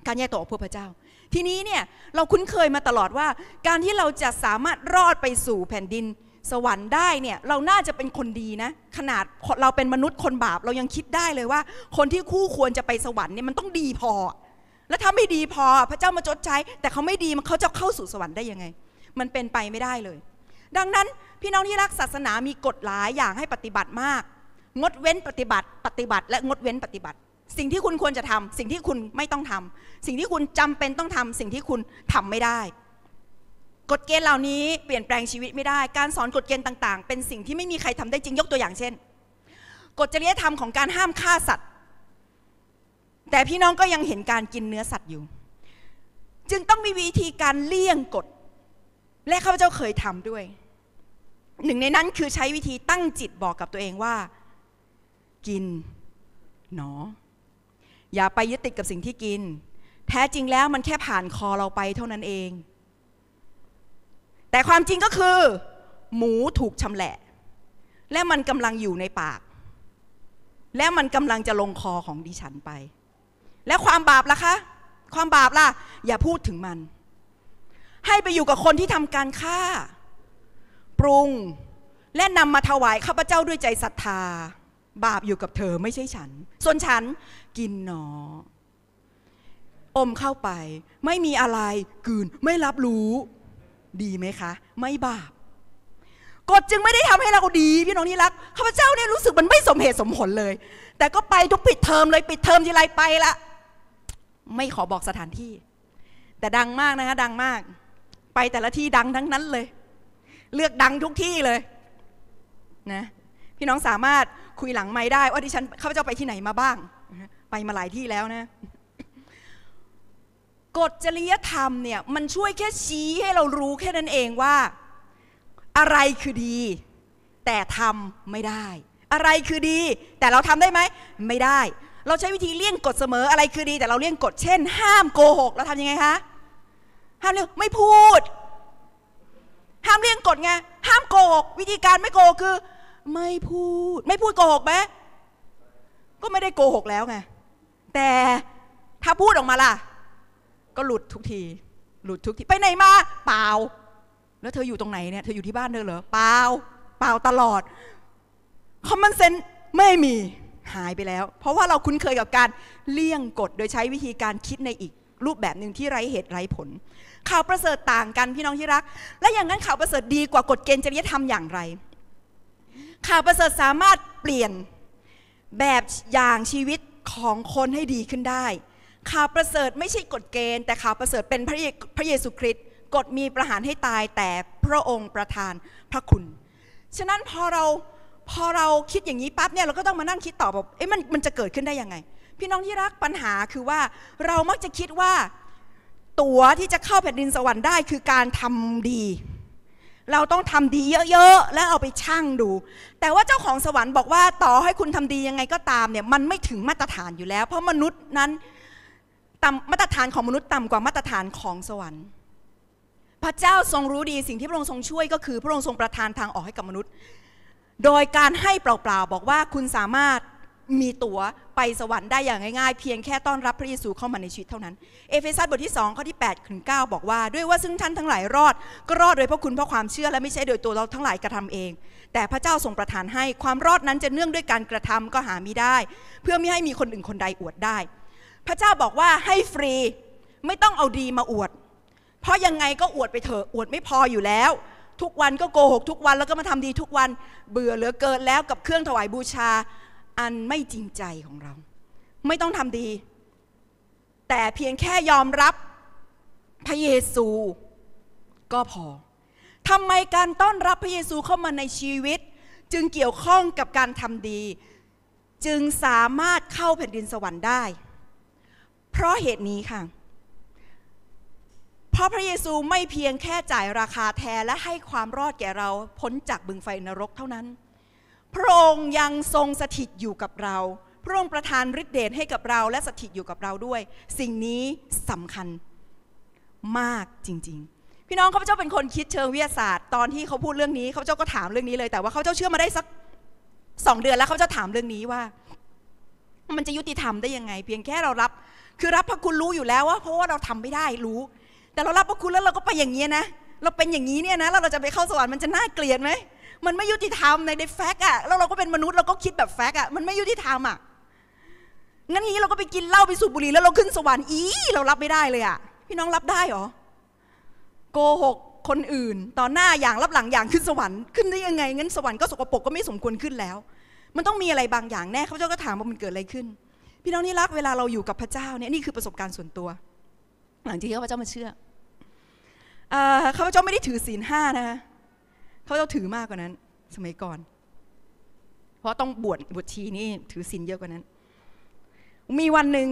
การแยกตัวออกเพื่อพระเจ้า ทีนี้เนี่ยเราคุ้นเคยมาตลอดว่า การที่เราจะสามารถรอดไปสู่แผ่นดินสวรรค์ได้เนี่ยเราน่าจะเป็นคนดีนะ ขนาดเราเป็นมนุษย์คนบาปเรายังคิดได้เลยว่า คนที่คู่ควรจะไปสวรรค์เนี่ยมันต้องดีพอแล้วถ้าไม่ดีพอพระเจ้ามาจดใช้ แต่เขาไม่ดีมันเขาจะเข้าสู่สวรรค์ได้ยังไง มันเป็นไปไม่ได้เลย ดังนั้นพี่น้องที่รักศาสนามีกฎหลายอย่างให้ปฏิบัติมากงดเว้นปฏิบัติ ปฏิบัติและงดเว้นปฏิบัติ สิ่งที่คุณควรจะทำสิ่งที่คุณไม่ต้องทำ สิ่งที่คุณจำเป็นต้องทำ สิ่งที่คุณทำไม่ได้ กฎเกณฑ์เหล่านี้เปลี่ยนแปลงชีวิตไม่ได้ การสอนกฎเกณฑ์ต่างๆ เป็นสิ่งที่ไม่มีใครทำได้จริงยกตัวอย่างเช่นกฎจริยธรรมของการห้ามฆ่าสัตว์แต่พี่น้องก็ยังเห็นการกินเนื้อสัตว์อยู่ จึงต้องมีวิธีการเลี่ยงกฎ และข้าพเจ้าเคยทำด้วย หนึ่งในนั้นคือใช้วิธีตั้งจิตบอกกับตัวเองว่า กิน หนอ อย่าไปยึดติดกับสิ่งที่กิน แท้จริงแล้วมันแค่ผ่านคอเราไปเท่านั้นเอง แต่ความจริงก็คือ หมูถูกชำแหละ และมันกำลังอยู่ในปาก และมันกำลังจะลงคอของดิฉันไปแล้วความบาปล่ะคะความบาปล่ะ อย่าพูดถึงมัน ให้ไปอยู่กับคนที่ทำการฆ่า ปรุงและนำมาถวายข้าพเจ้าด้วยใจศรัทธา บาปอยู่กับเธอไม่ใช่ฉัน ส่วนฉันกินหนอ อมเข้าไป ไม่มีอะไรกืนไม่รับรู้ ดีไหมคะ ไม่บาปกฎจึงไม่ได้ทำให้เราดี พี่น้องที่รักข้าพเจ้าเนี่ยรู้สึกมันไม่สมเหตุสมผลเลย แต่ก็ไปทุกปิดเทอมเลยปิดเทอมทีไรไปละไม่ขอบอกสถานที่ แต่ดังมากนะคะดังมาก ไปแต่ละที่ดังทั้งนั้นเลย เลือกดังทุกที่เลยนะพี่น้องสามารถคุยหลังไม้ได้ว่าดิฉันข้าพเจ้าไปที่ไหนมาบ้างไปมาหลายที่แล้วนะ กฎจริยธรรมเนี่ยมันช่วยแค่ชี้ให้เรารู้แค่นั้นเองว่า อะไรคือดี แต่ทำไม่ได้ อะไรคือดี แต่เราทำได้ไหม ไม่ได้เราใช้วิธีเลี่ยงกฎเสมอ อะไรคือดีแต่เราเลี่ยงกฎเช่น ห้ามโกหก เราทำยังไงคะห้ามเลี่ยงไม่พูด ห้ามเลี่ยงกฎไงห้ามโกหก วิธีการไม่โกหกคือ ไม่พูดไม่พูดโกหกไหมก็ไม่ได้โกหกแล้วไงแต่ถ้าพูดออกมาล่ะ ก็หลุดทุกที หลุดทุกทีไปไหนมา เปล่า แล้วเธออยู่ตรงไหนเนี่ยเธออยู่ที่บ้านเธอเหรอเปล่า เปล่าตลอดคอมมอนเซนต์ไม่มีหายไปแล้วเพราะว่าเราคุ้นเคยกับการเลี่ยงกฎโดยใช้วิธีการคิดในอีกรูปแบบหนึ่งที่ไร้เหตุไร้ผล ข่าวประเสริฐต่างกันพี่น้องที่รัก และอย่างนั้นข่าวประเสริฐดีกว่ากฎเกณฑ์จริยธรรมอย่างไร ข่าวประเสริฐสามารถเปลี่ยนแบบอย่างชีวิตของคนให้ดีขึ้นได้ ข่าวประเสริฐไม่ใช่กฎเกณฑ์แต่ข่าวประเสริฐเป็นพระเยพระเยซูคริสต์กฎมีประหารให้ตายแต่พระองค์ประทานพระคุณฉะนั้นพอเราพอเราคิดอย่างนี้ปั๊บเนี่ยเราก็ต้องมานั่งคิดต่อแบบเอ๊ะมันมันจะเกิดขึ้นได้ยังไง พี่น้องที่รักปัญหาคือว่าเรามักจะคิดว่า ตั๋วที่จะเข้าแผ่นดินสวรรค์ได้ คือการทำดี เราต้องทำดีเยอะๆแล้วเอาไปชั่งดู แต่ว่าเจ้าของสวรรค์บอกว่าต่อให้คุณทำดียังไงก็ตามเนี่ยมันไม่ถึงมาตรฐานอยู่แล้ว เพราะมนุษย์นั้นต่ำมาตรฐานของมนุษย์ต่ำกว่ามาตรฐานของสวรรค์พระเจ้าทรงรู้ดีสิ่งที่พระองค์ทรงช่วย ก็คือพระองค์ทรงประทานทางออกให้กับมนุษย์โดยการให้เปล่าๆ บอกว่าคุณสามารถมีตั๋วไปสวรรค์ได้อย่างง่ายๆ เพียงแค่ต้อนรับพระเยซูเข้ามาในชีวิตเท่านั้น เอเฟซัสบทที่2ข้อที่8ถึง9บอกว่าด้วยว่าซึ่งท่านทั้งหลายรอด ก็รอดโดยพระคุณเพราะความเชื่อและไม่ใช่โดยตัวเราทั้งหลายกระทำเอง แต่พระเจ้าทรงประทานให้ความรอดนั้นจะเนื่องด้วยการกระทำก็หามิได้ เพื่อไม่ให้มีคนอื่นคนใดอวดได้ พระเจ้าบอกว่าให้ฟรีไม่ต้องเอาดีมาอวด เพราะยังไงก็อวดไปเถอะอวดไม่พออยู่แล้วทุกวันก็โกหกทุกวันแล้วก็มาทำดีทุกวัน เบื่อเหลือเกินแล้วกับเครื่องถวายบูชา อันไม่จริงใจของเรา ไม่ต้องทำดี แต่เพียงแค่ยอมรับพระเยซูก็พอทำไมการต้อนรับพระเยซูเข้ามาในชีวิต จึงเกี่ยวข้องกับการทำดี จึงสามารถเข้าแผ่นดินสวรรค์ได้ เพราะเหตุนี้ค่ะราะพระเยซูไม่เพียงแค่จ่ายราคาแทน และให้ความรอดแก่เราพ้นจากบึงไฟนรกเท่านั้นพระองค์ยังทรงสถิตอยู่กับเราพระองค์ประทานฤทธิเดชให้กับเรา และสถิตอยู่กับเราด้วย สิ่งนี้สำคัญมากจริง ๆ พี่น้องข้าพเจ้าเป็นคนคิดเชิงวิทยาศาสตร์ตอนที่เขาพูดเรื่องนี้ข้าพเจ้าก็ถามเรื่องนี้เลย แต่ว่าข้าพเจ้าเชื่อมาได้สักสองเดือนแล้วข้าพเจ้าถามเรื่องนี้ว่า มันจะยุติธรรมได้ยังไง เพียงแค่เรารับ คือรับพระคุณรู้อยู่แล้วว่าเพราะว่าเราทำไม่ได้รู้แต่เรารับพระคุณแล้วเราก็ไปอย่างนี้นะ เราเป็นอย่างนี้เนี่ยนะแล้วเราจะไปเข้าสวรรค์มันจะน่าเกลียดไหมมันไม่ยุติธรรมในเดฟแฟกอะแล้วเราก็เป็นมนุษย์เราก็คิดแบบแฟกอะมันไม่ยุติธรรมอะงั้นนี้เราก็ไปกินเหล้าไปสูบบุหรี่แล้วเราขึ้นสวรรค์อีเรารับไม่ได้เลยอะพี่น้องรับได้หรอโกหกคนอื่นต่อหน้าอย่างรับหลังอย่างขึ้นสวรรค์ขึ้นได้ยังไงงั้นสวรรค์ก็สกปรกก็ไม่สมควรขึ้นแล้ว มันต้องมีอะไรบางอย่างแน่ข้าพเจ้าก็ถามว่ามันเกิดอะไรขึ้น พี่น้องนี่รักเวลาเราอยู่กับพระเจ้าเนี่ยนี่คือประสบการณ์ส่วนตัวหลังจากที่ข้าพเจ้ามาเชื่อข้าพเจ้าไม่ได้ถือศีลห้านะคะข้าพเจ้าถือมากกว่านั้น สมัยก่อน เพราะต้องบวชบวชชีนี่ถือศีลเยอะกว่านั้น มีวันหนึ่ง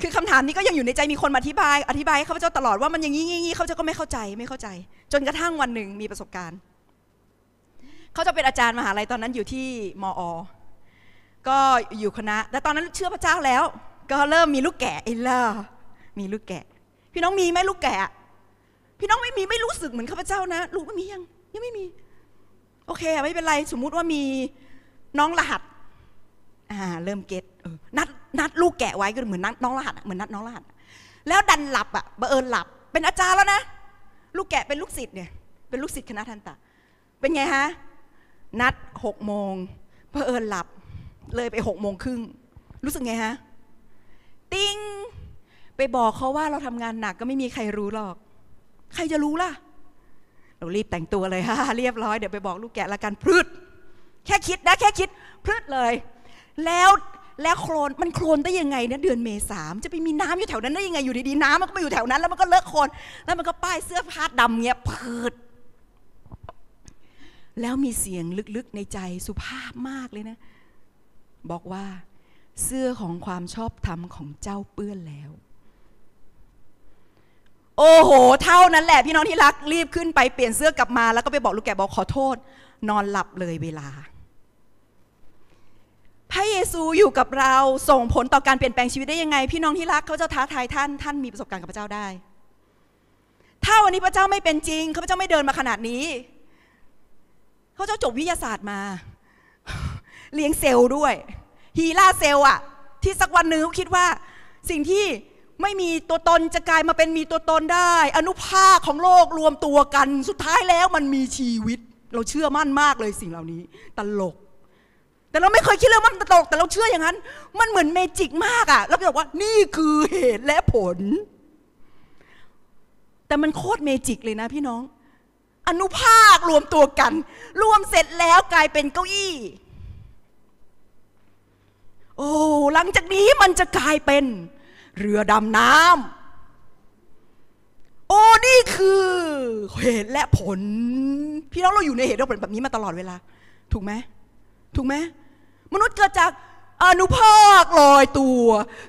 คือคำถามนี้ก็ยังอยู่ในใจมีคนมาอธิบาย อธิบายให้ข้าพเจ้าตลอดว่ามันอย่างนี้งี้เขาเจ้าก็ไม่เข้าใจไม่เข้าใจ จนกระทั่งวันหนึ่งมีประสบการณ์ เขาจะเป็นอาจารย์มหาลัยตอนนั้นอยู่ที่มอก็อยู่คณะแต่ตอนนั้นเชื่อพระเจ้าแล้ว ก็เริ่มมีลูกแกะเอล่ามีลูกแกะพี่น้องมีไหมลูกแกะ พี่น้องไม่มีไม่รู้สึกเหมือนข้าพเจ้านะลูกไม่มียัง ยังไม่มี โอเคไม่เป็นไร สมมุติว่ามีน้องรหัสอ่าเริ่มเก็ตนัดนัดลูกแกะไว้ก็เหมือนนัดน้องรหัสเหมือนนัดน้องรหัสแล้วดันหลับอ่ะบังเอิญหลับเป็นอาจารย์แล้วนะลูกแกะเป็นลูกศิษย์เนี่ยเป็นลูกศิษย์คณะทันตะ เป็นไงฮะ นัดหกโมงบังเอิญหลับ เลยไปหกโมงครึ่งรู้สึกไงฮะติ้งไปบอกเขาว่าเราทำงานหนักก็ไม่มีใครรู้หรอก ใครจะรู้ล่ะ เรารีบแต่งตัวเลยฮ่าเรียบร้อยเดี๋ยวไปบอกลูกแกะละกันพืดแค่คิดนะแค่คิดพืดเลย แล้วแล้วโคลนมันโคลนได้ยังไงนะเดือนเมษามจะไปมีน้ำอยู่แถวนั้นได้ยังไงอยู่ดีๆน้ำมันก็ไปอยู่แถวนั้นแล้วมันก็เลอะโคลนแล้วมันก็ป้ายเสื้อผ้าดำเงี้ยพืดแล้วมีเสียงลึกๆในใจสุภาพมากเลยนะ บอกว่าเสื้อของความชอบธรรมของเจ้าเปื้อนแล้วโอ้โห เท่านั้นแหละพี่น้องที่รักรีบขึ้นไปเปลี่ยนเสื้อกลับมา แล้วก็ไปบอกลูกแกบอกขอโทษ นอนหลับเลยเวลาพระเยซูอยู่กับเราส่งผลต่อการเปลี่ยนแปลงชีวิตได้ยังไง พี่น้องที่รัก เขาจะท้าทายท่าน ท่านมีประสบการณ์กับพระเจ้าได้ ถ้าวันนี้พระเจ้าไม่เป็นจริงพระเจ้าไม่เดินมาขนาดนี้ เขาจะจบวิทยาศาสตร์มา เลี้ยงเซลล์ด้วย ฮีลาเซลล์อะที่สักวันหนึ่งเขาคิดว่าสิ่งที่ไม่มีตัวตนจะกลายมาเป็นมีตัวตนได้ อนุภาคของโลกรวมตัวกัน สุดท้ายแล้วมันมีชีวิต เราเชื่อมั่นมากเลยสิ่งเหล่านี้ ตลก แต่เราไม่เคยคิดเลยว่ามันตลกแต่เราเชื่ออย่างนั้นมันเหมือนเมจิกมากอะ่ะเราบอกว่านี่คือเหตุและผล แต่มันโคตรเมจิกเลยนะ พี่น้อง อนุภาครวมตัวกัน รวมเสร็จแล้วกลายเป็นเก้าอี้ โอ้หลังจากนี้มันจะกลายเป็นเรือดำน้ำ โอ้ นี่คือ เหตุและผล พี่น้องเราอยู่ในเหตุและผลแบบนี้มาตลอดเวลา ถูกไหม ถูกไหมมนุษย์เกิดจากอนุภาคลอยตัว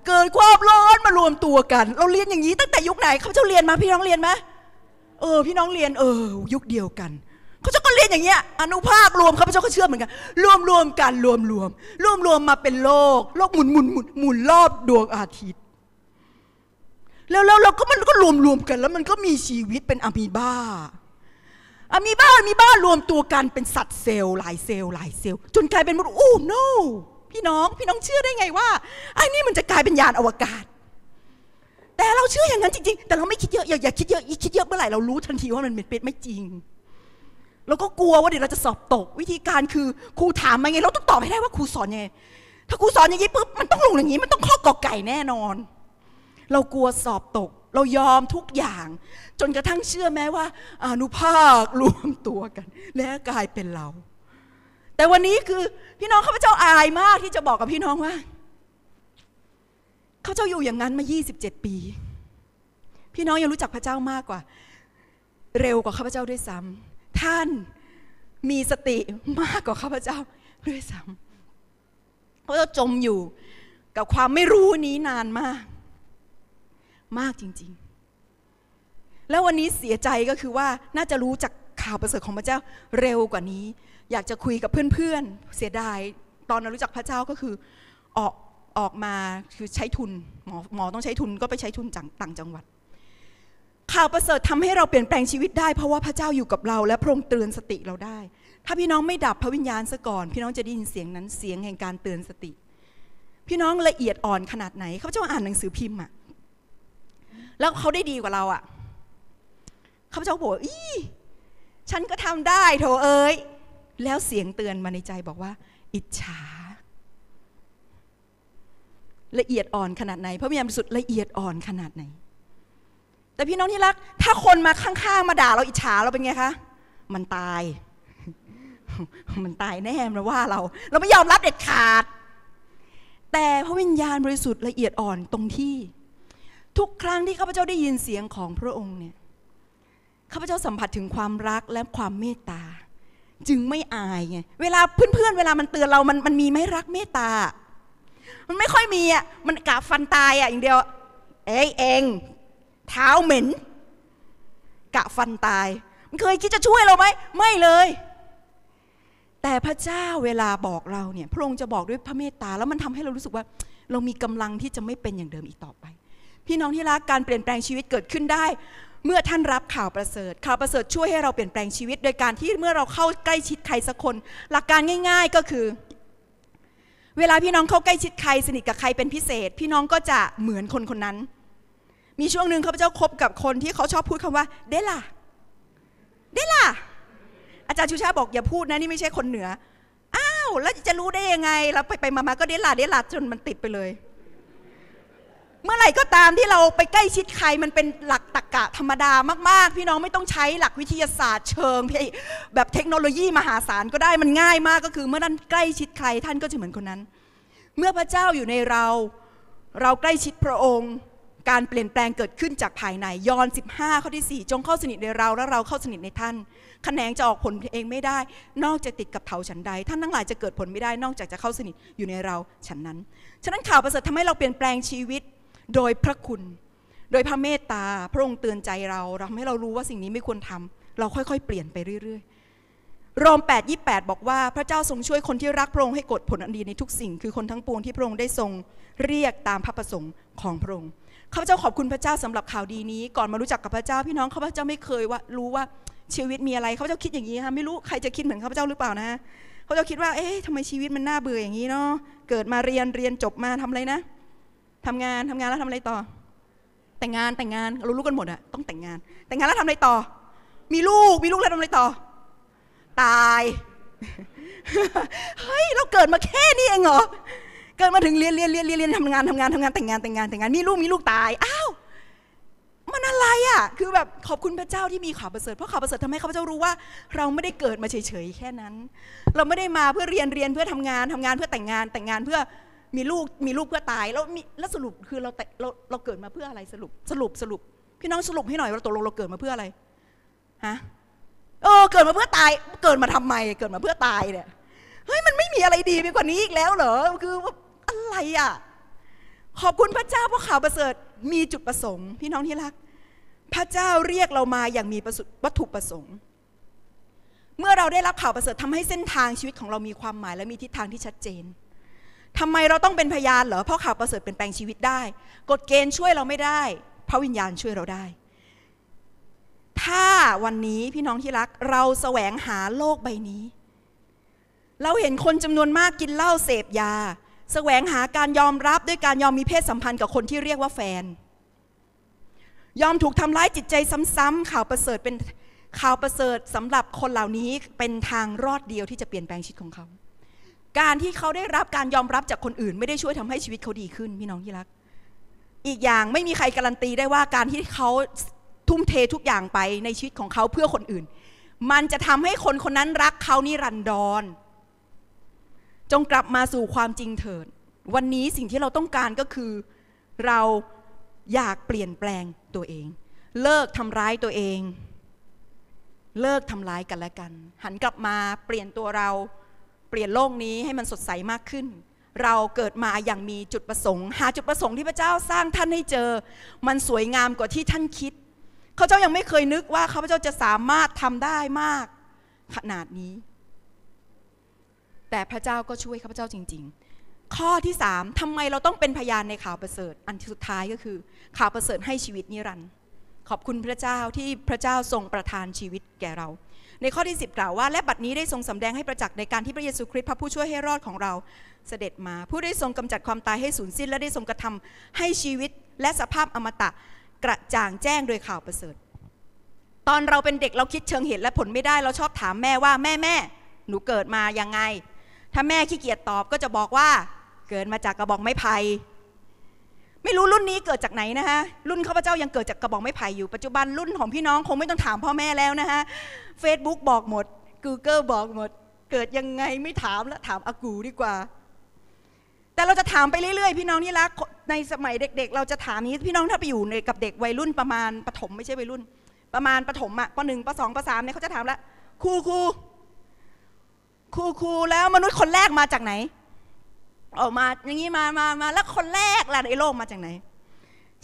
เกิดความร้อนมารวมตัวกัน เราเรียนอย่างนี้ตั้งแต่ยุคไหนเขาเจ้าเรียนมา พี่น้องเรียนไหมเออ พี่น้องเรียน เออ ยุคเดียวกันเขาเจ้าก็เรียนอย่างเงี้ยอนุภาครวมเขาเจ้าก็เชื่อเหมือนกัน รวมรวมกัน รวมรวมรวมรวมมาเป็นโลกโลกหมุนหมุนหมุนหมุนรอบดวงอาทิตย์แล้วแล้วเราก็มันก็รวมรวมกัน แล้วมันก็มีชีวิตเป็นอะมีบ้าอะมีบ้ามีบ้ารวมตัวกันเป็นสัตว์เซลล์หลายเซลล์หลายเซลล์จนกลายเป็นมนุษย์โอ้ no พี่น้องพี่น้องเชื่อได้ไงว่าไอ้นี่มันจะกลายเป็นยานอวกาศ แต่เราเชื่ออย่างนั้นจริงๆแต่เราไม่คิดเยอะอย่าอย่าคิดเยอะอีคิดเยอะเมื่อไหร่เรารู้ทันทีว่ามันเป็นไม่จริงเราก็กลัวว่าเดี๋ยวเราจะสอบตก วิธีการคือครูถามมาไง เราต้องตอบให้ได้ว่าครูสอนไงถ้าครูสอนอย่างนี้ปุ๊บมันต้องลงอย่างนี้ มันต้องข้อกอไก่แน่นอนเรากลัวสอบตก เรายอมทุกอย่างจนกระทั่งเชื่อแม้ว่าอนุภาครวมตัวกัน และกลายเป็นเรา แต่วันนี้คือพี่น้องข้าพเจ้าอายมากที่จะบอกกับพี่น้องว่าข้าพเจ้าอยู่อย่างนั้นมา 27 ปีพี่น้องยังรู้จักพระเจ้ามากกว่า เร็วกว่าข้าพเจ้าด้วยซ้ำ ท่านมีสติมากกว่าข้าพเจ้าด้วยซ้ำข้าพเจ้าจมอยู่กับความไม่รู้นี้นานมากมากจริงๆ แล้ววันนี้เสียใจก็คือว่าน่าจะรู้จากข่าวประเสริฐของพระเจ้าเร็วกว่านี้ อยากจะคุยกับเพื่อน ๆ เสียดายตอนั้ารู้จักพระเจ้าก็คือออกออกมาคือใช้ทุนหมอหมอต้องใช้ทุนก็ไปใช้ทุนต่างจังหวัด ข่าวประเสริฐทำให้เราเปลี่ยนแปลงชีวิตได้ เพราะว่าพระเจ้าอยู่กับเรา และพระองค์เตือนสติเราได้ ถ้าพี่น้องไม่ดับพระวิญญาณซะก่อน พี่น้องจะได้ยินเสียงนั้นเสียงแห่งการเตือนสติ พี่น้องละเอียดอ่อนขนาดไหนเขาเจ้าอ่านหนังสือพิมพ์อ่ะแล้วเขาได้ดีกว่าเราอะ่ะข้าพเจ้าบอกอีฉันก็ทำได้โถเอ้ยแล้วเสียงเตือนมาในใจบอกว่า อิจฉาละเอียดอ่อนขนาดไหนพระวิญญาณบริสุทธิ์ละเอียดอ่อนขนาดไหนแต่พี่น้องที่รัก ถ้าคนมาข้างๆมาด่าเราอิจฉาเราเป็นไงคะมันตาย มันตายแน่มันว่าเรา เราไม่ยอมรับเด็ดขาด แต่พระวิญญาณบริสุทธิ์ละเอียดอ่อนตรงที่ทุกครั้งที่ข้าพเจ้าได้ยินเสียงของพระองค์เนี่ย ข้าพเจ้าสัมผัสถึงความรักและความเมตตาจึงไม่อายไง เวลาเพื่อนๆ เวลามันเตือนเรามันมันมีไหมรักเมตตา มันไม่ค่อยมีอ่ะ มันกะฟันตายอ่ะอย่างเดียว เอ้ยเอง เท้าเหม็น กะฟันตาย มันเคยคิดจะช่วยเราไหม ไม่เลย แต่พระเจ้าเวลาบอกเราเนี่ย พระองค์จะบอกด้วยพระเมตตาแล้วมันทำให้เรารู้สึกว่าเรามีกำลังที่จะไม่เป็นอย่างเดิมอีกต่อไปพี่น้องที่รักการเปลี่ยนแปลงชีวิตเกิดขึ้นได้ เมื่อท่านรับข่าวประเสริฐข่าวประเสริฐช่วยให้เราเปลี่ยนแปลงชีวิตโดยการที่เมื่อเราเข้าใกล้ชิดใครสักคน หลักการง่าย ๆก็คือ เวลาพี่น้องเข้าใกล้ชิดใครสนิทกับใครเป็นพิเศษพี่น้องก็จะเหมือนคนคนนั้น มีช่วงหนึ่งข้าพเจ้าคบกับคนที่เขาชอบพูดคำว่าเดล่ะเดล่ะ อาจารย์ชูชาบอกอย่าพูดนะนี่ไม่ใช่คนเหนืออ้าวแล้วจะรู้ได้ยังไงเราไปไปมาๆก็เดล่ะเดล่ะจนมันติดไปเลยมื่อไหร่ก็ตามที่เราไปใกล้ชิดใครมันเป็นหลักตรรกะธรรมดามากๆ พี่น้องไม่ต้องใช้หลักวิทยาศาสตร์เชิง แบบเทคโนโลยีมหาศาลก็ได้มันง่ายมากก็คือ เมื่อนั้นใกล้ชิดใครท่านก็จะเหมือนคนนั้น เมื่อพระเจ้าอยู่ในเรา เราใกล้ชิดพระองค์ การเปลี่ยนแปลงเกิดขึ้นจากภายใน ยอน15 ข้อที่ 4 จงเข้าสนิทในเราแล้วเราเข้าสนิทในท่านแขนงจะออกผลเองไม่ได้ นอกจากติดกับเถาฉันใดท่านทั้งหลายจะเกิดผลไม่ได้นอกจากจะเข้าสนิทอยู่ในเราฉันนั้นฉะนั้นข่าวประเสริฐทำให้เราเปลี่ยนแปลงชีวิตโดยพระคุณโดยพระเมตตา พระองค์เตือนใจเราเราให้เรารู้ว่าสิ่งนี้ไม่ควรทำ เราค่อยๆเปลี่ยนไปเรื่อยๆโรม 8 28 บอกว่าพระเจ้าทรงช่วยคนที่รักพระองค์ให้กดผลอันดีในทุกสิ่งคือคนทั้งปวงที่พระองค์ได้ทรงเรียกตามพระประสงค์ของพระองค์ข้าพเจ้าขอบคุณพระเจ้าสำหรับข่าวดีนี้ ก่อนมารู้จักกับพระเจ้าพี่น้องข้าพเจ้าไม่เคยว่ารู้ว่าชีวิตมีอะไรข้าพเจ้าคิดอย่างนี้ฮะไม่รู้ใครจะคิดเหมือนข้าพเจ้าหรือเปล่านะข้าพเจ้าคิดว่าเอ๊ะทำไมชีวิตมันน่าเบื่ออย่างนี้เนาะเกิดมาเรียนเรียนจบมาทำอะไรนะทำงานทำงานแล้วทำอะไรต่อ แต่งงานแต่งงานรู้รู้กันหมดอะต้องแต่งงาน แต่งงานแล้วทำอะไรต่อ มีลูก มีลูกแล้วทำอะไรต่อ ตายเฮ้ยเราเกิดมาแค่นี้เองเหรอเกิดมาถึงเรียนเรียนเรียนเรียนเรียนทำงานทำงานทำงานแต่งงานแต่งงานแต่งงาน มีลูกมีลูกตายอ้าวมันอะไรอ่ะ คือแบบขอบคุณพระเจ้าที่มีข่าวประเสริฐเพราะข่าวประเสริฐทำให้ข้าพเจ้ารู้ว่า เราไม่ได้เกิดมาเฉยๆแค่นั้น เราไม่ได้มาเพื่อเรียนเรียนเพื่อทำงานทำงานเพื่อแต่งงานแต่งงานเพื่อมีลูกมีลูกเพื่อตายแล้วมีแล้วสรุปคือเราแต่เราเราเกิดมาเพื่ออะไรสรุปสรุปสรุป พี่น้องสรุปให้หน่อย ว่าตกลงเราเกิดมาเพื่ออะไรฮะเออเกิดมาเพื่อตายเกิดมาทำไมเกิดมาเพื่อตายเนี่ยเฮ้ยมันไม่มีอะไรดีไปกว่านี้อีกแล้ว เหรอคืออะไรอ่ะ ขอบคุณพระเจ้าเพราะข่าวประเสริฐมีจุดประสงค์พี่น้องที่รัก พระเจ้าเรียกเรามาอย่างมีวัตถุประสงค์ เมื่อเราได้รับข่าวประเสริฐทำให้เส้นทางชีวิตของเรามีความหมาย และมีทิศทางที่ชัดเจนทำไมเราต้องเป็นพยานเหรอเพราะข่าวประเสริฐเปลี่ยนแปลงชีวิตได้ กฎเกณฑ์ช่วยเราไม่ได้พระวิญญาณช่วยเราได้ ถ้าวันนี้พี่น้องที่รักเราแสวงหาโลกใบนี้ เราเห็นคนจำนวนมากกินเหล้าเสพยา แสวงหาการยอมรับด้วยการยอมมีเพศสัมพันธ์กับคนที่เรียกว่าแฟน ยอมถูกทำร้ายจิตใจซ้ำๆข่าวประเสริฐเป็นข่าวประเสริฐสำหรับคนเหล่านี้เป็นทางรอดเดียวที่จะเปลี่ยนแปลงชีวิตของเขาการที่เขาได้รับการยอมรับจากคนอื่นไม่ได้ช่วยทำให้ชีวิตเขาดีขึ้นพี่น้องที่รัก อีกอย่างไม่มีใครการันตีได้ว่าการที่เขาทุ่มเททุกอย่างไปในชีวิตของเขาเพื่อคนอื่น มันจะทำให้คนคนนั้นรักเขานิรันดรจงกลับมาสู่ความจริงเถิด วันนี้สิ่งที่เราต้องการก็คือเราอยากเปลี่ยนแปลงตัวเอง เลิกทำร้ายตัวเอง เลิกทำร้ายกันและกัน หันกลับมาเปลี่ยนตัวเราเปลี่ยนโลกนี้ให้มันสดใสมากขึ้น เราเกิดมาอย่างมีจุดประสงค์ หาจุดประสงค์ที่พระเจ้าสร้างท่านให้เจอ มันสวยงามกว่าที่ท่านคิดเขาเจ้ายังไม่เคยนึกว่าข้าพเจ้าจะสามารถทำได้มากขนาดนี้ แต่พระเจ้าก็ช่วยข้าพเจ้าจริง ๆ ข้อที่สามทำไมเราต้องเป็นพยานในข่าวประเสริฐ อันสุดท้ายก็คือ ข่าวประเสริฐให้ชีวิตนิรันดร์ขอบคุณพระเจ้าที่พระเจ้าทรงประทานชีวิตแก่เราในข้อที่ 10กล่าวว่า และบัดนี้ได้ทรงสำแดงให้ประจักษ์ในการที่พระเยซูคริสต์พระผู้ช่วยให้รอดของเรา เสด็จมาผู้ได้ทรงกำจัดความตายให้สูญสิ้นและได้ทรงกระทำให้ชีวิตและสภาพอมตะ กระจ่างแจ้งโดยข่าวประเสริฐ ตอนเราเป็นเด็กเราคิดเชิงเหตุและผลไม่ได้เราชอบถามแม่ว่าแม่แม่หนูเกิดมายังไง ถ้าแม่ขี้เกียจตอบก็จะบอกว่า เกิดมาจากกระบอกไม้ไผ่ไม่รู้รุ่นนี้เกิดจากไหนนะคะรุ่นข้าพเจ้ายังเกิดจากกระบอกไม้ไผ่อยู่ปัจจุบันรุ่นของพี่น้องคงไม่ต้องถามพ่อแม่แล้วนะคะเฟซบุ๊กบอกหมด Google บอกหมดเกิดยังไงไม่ถามแล้วถามอากูดีกว่า แต่เราจะถามไปเรื่อย ๆ พี่น้องนี่ละในสมัยเด็กๆเราจะถามนี้พี่น้องถ้าไปอยู่กับเด็กวัยรุ่นประมาณปฐมไม่ใช่วัยรุ่น ประมาณปฐมอะปหนึ่งปสองปสามเนี่ยเขาจะถามละครูครูครูครูแล้วมนุษย์คนแรกมาจากไหนออกมาอย่างนี้มา มา มา แล้วคนแรกล่ะในโลกมาจากไหน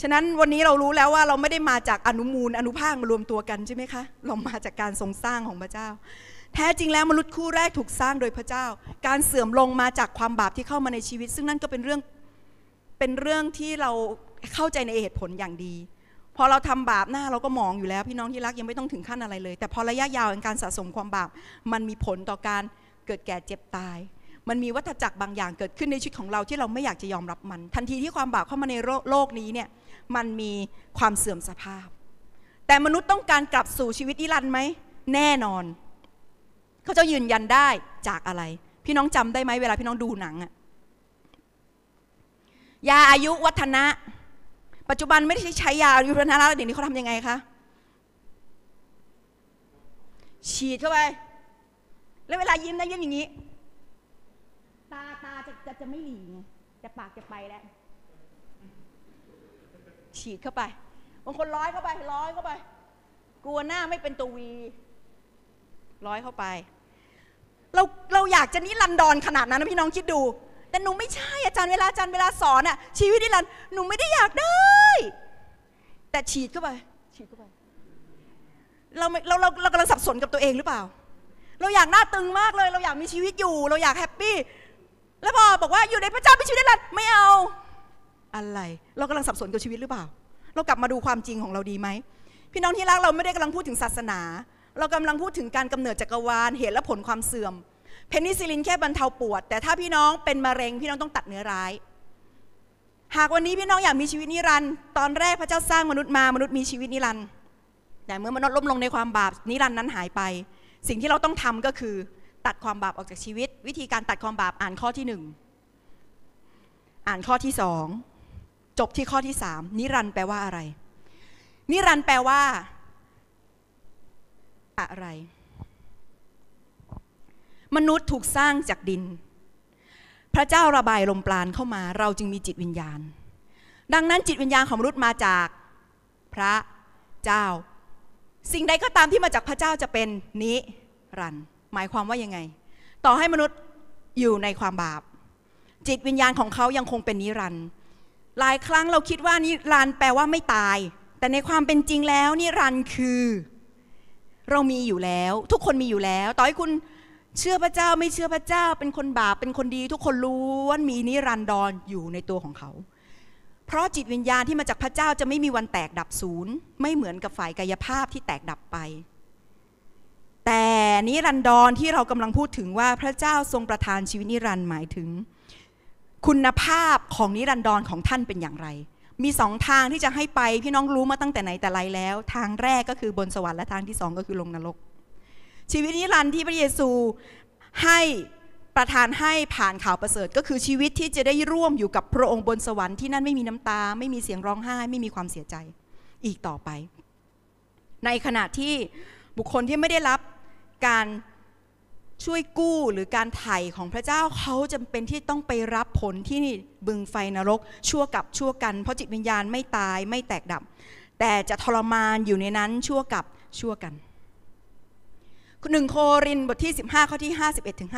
ฉะนั้นวันนี้เรารู้แล้วว่าเราไม่ได้มาจากอนุมูลอนุภาคมารวมตัวกันใช่ไหมคะ เรามาจากการทรงสร้างของพระเจ้า แท้จริงแล้วมนุษย์คู่แรกถูกสร้างโดยพระเจ้า การเสื่อมลงมาจากความบาปที่เข้ามาในชีวิต ซึ่งนั่นก็เป็นเรื่องเป็นเรื่องที่เราเข้าใจในเหตุผลอย่างดีพอเราทำบาปหน้าเราก็มองอยู่แล้วพี่น้องที่รักยังไม่ต้องถึงขั้นอะไรเลย แต่พอระยะยาวในการสะสมความบาปมันมีผลต่อการเกิดแก่เจ็บตายมันมีวัฏจักรบางอย่างเกิดขึ้นในชีวิตของเราที่เราไม่อยากจะยอมรับมัน ทันทีที่ความบาปเข้ามาในโลกนี้เนี่ย มันมีความเสื่อมสภาพ แต่มนุษย์ต้องการกลับสู่ชีวิตนิรันดร์ไหมแน่นอน เขาจะยืนยันได้จากอะไร พี่น้องจำได้ไหม เวลาพี่น้องดูหนังอะยาอายุวัฒนะ ปัจจุบันไม่ได้ใช้ยาอายุวัฒนะแล้วเดี๋ยวนี้เขาทำยังไงคะฉีดเข้าไปแล้วเวลายิ้มนะยิ้มอย่างนี้จะไม่หลีไงแต่ปากจะไปแล้ว ฉีดเข้าไป บางคนร้อยเข้าไป ร้อยเข้าไป กลัวหน้าไม่เป็นตัววี ร้อยเข้าไป เรา เราอยากจะนิรันดรขนาดนั้นนะพี่น้องคิดดู แต่หนูไม่ใช่อาจารย์เวลาอาจารย์เวลาสอนอะชีวิตนิรันดรหนูไม่ได้อยากได้แต่ฉีดเข้าไป ฉีดเข้าไป เราเราเรา เรากำลังสับสนกับตัวเองหรือเปล่า เราอยากหน้าตึงมากเลย เราอยากมีชีวิตอยู่ เราอยากแฮปปี้แล้วพอบอกว่าอยู่ในพระเจ้าเป็นชีวิตนิรันดร์ไม่เอา อะไร เรากำลังสับสนกับชีวิตหรือเปล่า เรากลับมาดูความจริงของเราดีไหมพี่น้องที่รักเราไม่ได้กำลังพูดถึงศาสนา เรากำลังพูดถึงการกำเนิดจักรวาลเหตุและผลความเสื่อม เพนิซิลินแค่บรรเทาปวด แต่ถ้าพี่น้องเป็นมะเร็งพี่น้องต้องตัดเนื้อร้าย หากวันนี้พี่น้องอยากมีชีวิตนิรันดร์ตอนแรกพระเจ้าสร้างมนุษย์มามนุษย์มีชีวิตนิรันดร์แต่เมื่อมนุษย์ล้มลงในความบาปนิรันดร์นั้นหายไป สิ่งที่เราต้องทำก็คือตัดความบาปออกจากชีวิต วิธีการตัดความบาปอ่านข้อที่หนึ่งอ่านข้อที่สองจบที่ข้อที่สามนิรัน แปลว่าอะไร นิรันแปลว่า อะไร มนุษย์ถูกสร้างจากดิน พระเจ้าระบายลมปราณเข้ามา เราจึงมีจิตวิญญาณ ดังนั้น จิตวิญญาณของมนุษย์มาจาก พระ เจ้า สิ่งใดก็ตามที่มาจากพระเจ้าจะเป็นนิรันด์หมายความว่ายังไง ต่อให้มนุษย์อยู่ในความบาป จิตวิญญาณของเขายังคงเป็นนิรันดร์หลายครั้งเราคิดว่านิรันดร์แปลว่าไม่ตาย แต่ในความเป็นจริงแล้ว นิรันดร์คือ เรามีอยู่แล้ว ทุกคนมีอยู่แล้ว ต่อให้คุณเชื่อพระเจ้าไม่เชื่อพระเจ้า เป็นคนบาปเป็นคนดี ทุกคนล้วนมีนิรันดรอยู่ในตัวของเขา เพราะจิตวิญญาณที่มาจากพระเจ้าจะไม่มีวันแตกดับศูนย์ไม่เหมือนกับฝ่ายกายภาพที่แตกดับไปแต่นิรันดรที่เรากำลังพูดถึงว่าพระเจ้าทรงประทานชีวิตนิรันดร์หมายถึง คุณภาพของนิรันดรของท่านเป็นอย่างไร มีสองทางที่จะให้ไป พี่น้องรู้มาตั้งแต่ไหน แต่ไรแล้ว ทางแรกก็คือบนสวรรค์และทางที่สองก็คือลงนรกชีวิตนิรันดร์ที่พระเยซูให้ประทานให้ผ่านข่าวประเสริฐก็คือชีวิตที่จะได้ร่วมอยู่กับพระองค์บนสวรรค์ที่นั่นไม่มีน้ำตาไม่มีเสียงร้องไห้ไม่มีความเสียใจอีกต่อไป ในขณะที่บุคคลที่ไม่ได้รับการช่วยกู้หรือการไถ่ของพระเจ้าเขาจำเป็นที่ต้องไปรับผลที่บึงไฟนรกชั่วกับชั่วกันเพราะจิตวิญญาณไม่ตายไม่แตกดับ แต่จะทรมานอยู่ในนั้นชั่วกับชั่วกันหนึ่งโครินบทที่15ข้อที่51ถึง52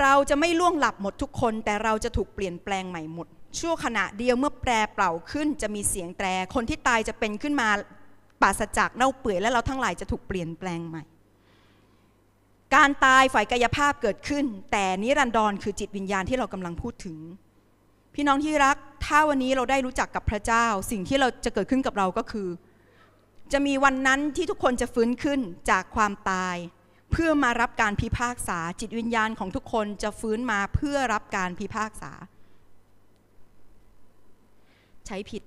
เราจะไม่ล่วงหลับหมดทุกคนแต่เราจะถูกเปลี่ยนแปลงใหม่หมดชั่วขณะเดียวเมื่อแปรเปล่าขึ้นจะมีเสียงแตรคนที่ตายจะเป็นขึ้นมาปราศจากเน่าเปื่อยและเราทั้งหลายจะถูกเปลี่ยนแปลงใหม่ การตายฝ่ายกายภาพเกิดขึ้น แต่นิรันดรคือจิตวิญญาณที่เรากำลังพูดถึง พี่น้องที่รัก ถ้าวันนี้เราได้รู้จักกับพระเจ้าสิ่งที่เราจะเกิดขึ้นกับเราก็คือ จะมีวันนั้นที่ทุกคนจะฟื้นขึ้นจากความตาย เพื่อมารับการพิพากษา จิตวิญญาณของทุกคนจะฟื้นมาเพื่อรับการพิพากษาใช้ผิด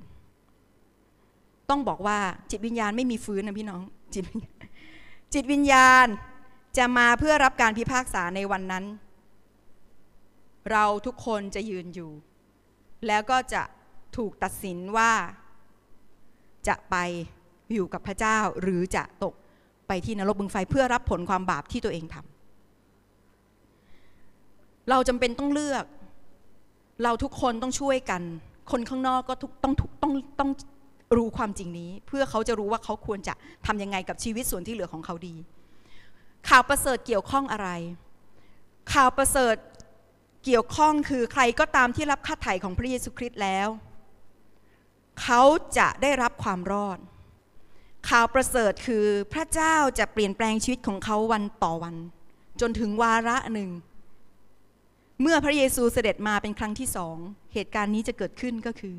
ต้องบอกว่าจิตวิญญาณไม่มีฟื้นนะพี่น้อง จิตจิตวิญญาณจะมาเพื่อรับการพิพากษาในวันนั้น เราทุกคนจะยืนอยู่ แล้วก็จะถูกตัดสินว่า จะไปอยู่กับพระเจ้า หรือจะตกไปที่นรกบึงไฟเพื่อรับผลความบาปที่ตัวเองทำเราจำเป็นต้องเลือกเราทุกคนต้องช่วยกัน คนข้างนอกก็ต้องต้องต้องรู้ความจริงนี้เพื่อเขาจะรู้ว่าเขาควรจะทํำยังไงกับชีวิตส่วนที่เหลือของเขาดี ข่าวประเสริฐเกี่ยวข้องอะไร ข่าวประเสริฐเกี่ยวข้องคือใครก็ตามที่รับค่าไถ่ของพระเยซูคริสต์แล้ว เขาจะได้รับความรอด ข่าวประเสริฐคือพระเจ้าจะเปลี่ยนแปลงชีวิตของเขาวันต่อวัน จนถึงวาระหนึ่ง เมื่อพระเยซูเสด็จมาเป็นครั้งที่สองเหตุการณ์นี้จะเกิดขึ้นก็คือ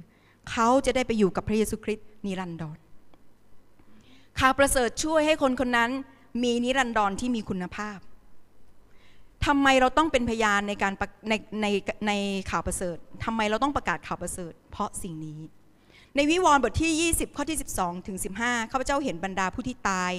เขาจะได้ไปอยู่กับพระเยซูคริสต์นิรันดรข่าวประเสริฐช่วยให้คนคนนั้นมีนิรันดรที่มีคุณภาพทำไมเราต้องเป็นพยานในการในในในข่าวประเสริฐทำไมเราต้องประกาศข่าวประเสริฐ เพราะสิ่งนี้ ในวิวรณ์บทที่ 20 ข้อที่ 12ถึง15ข้าพเจ้าเห็นบรรดาผู้ที่ตาย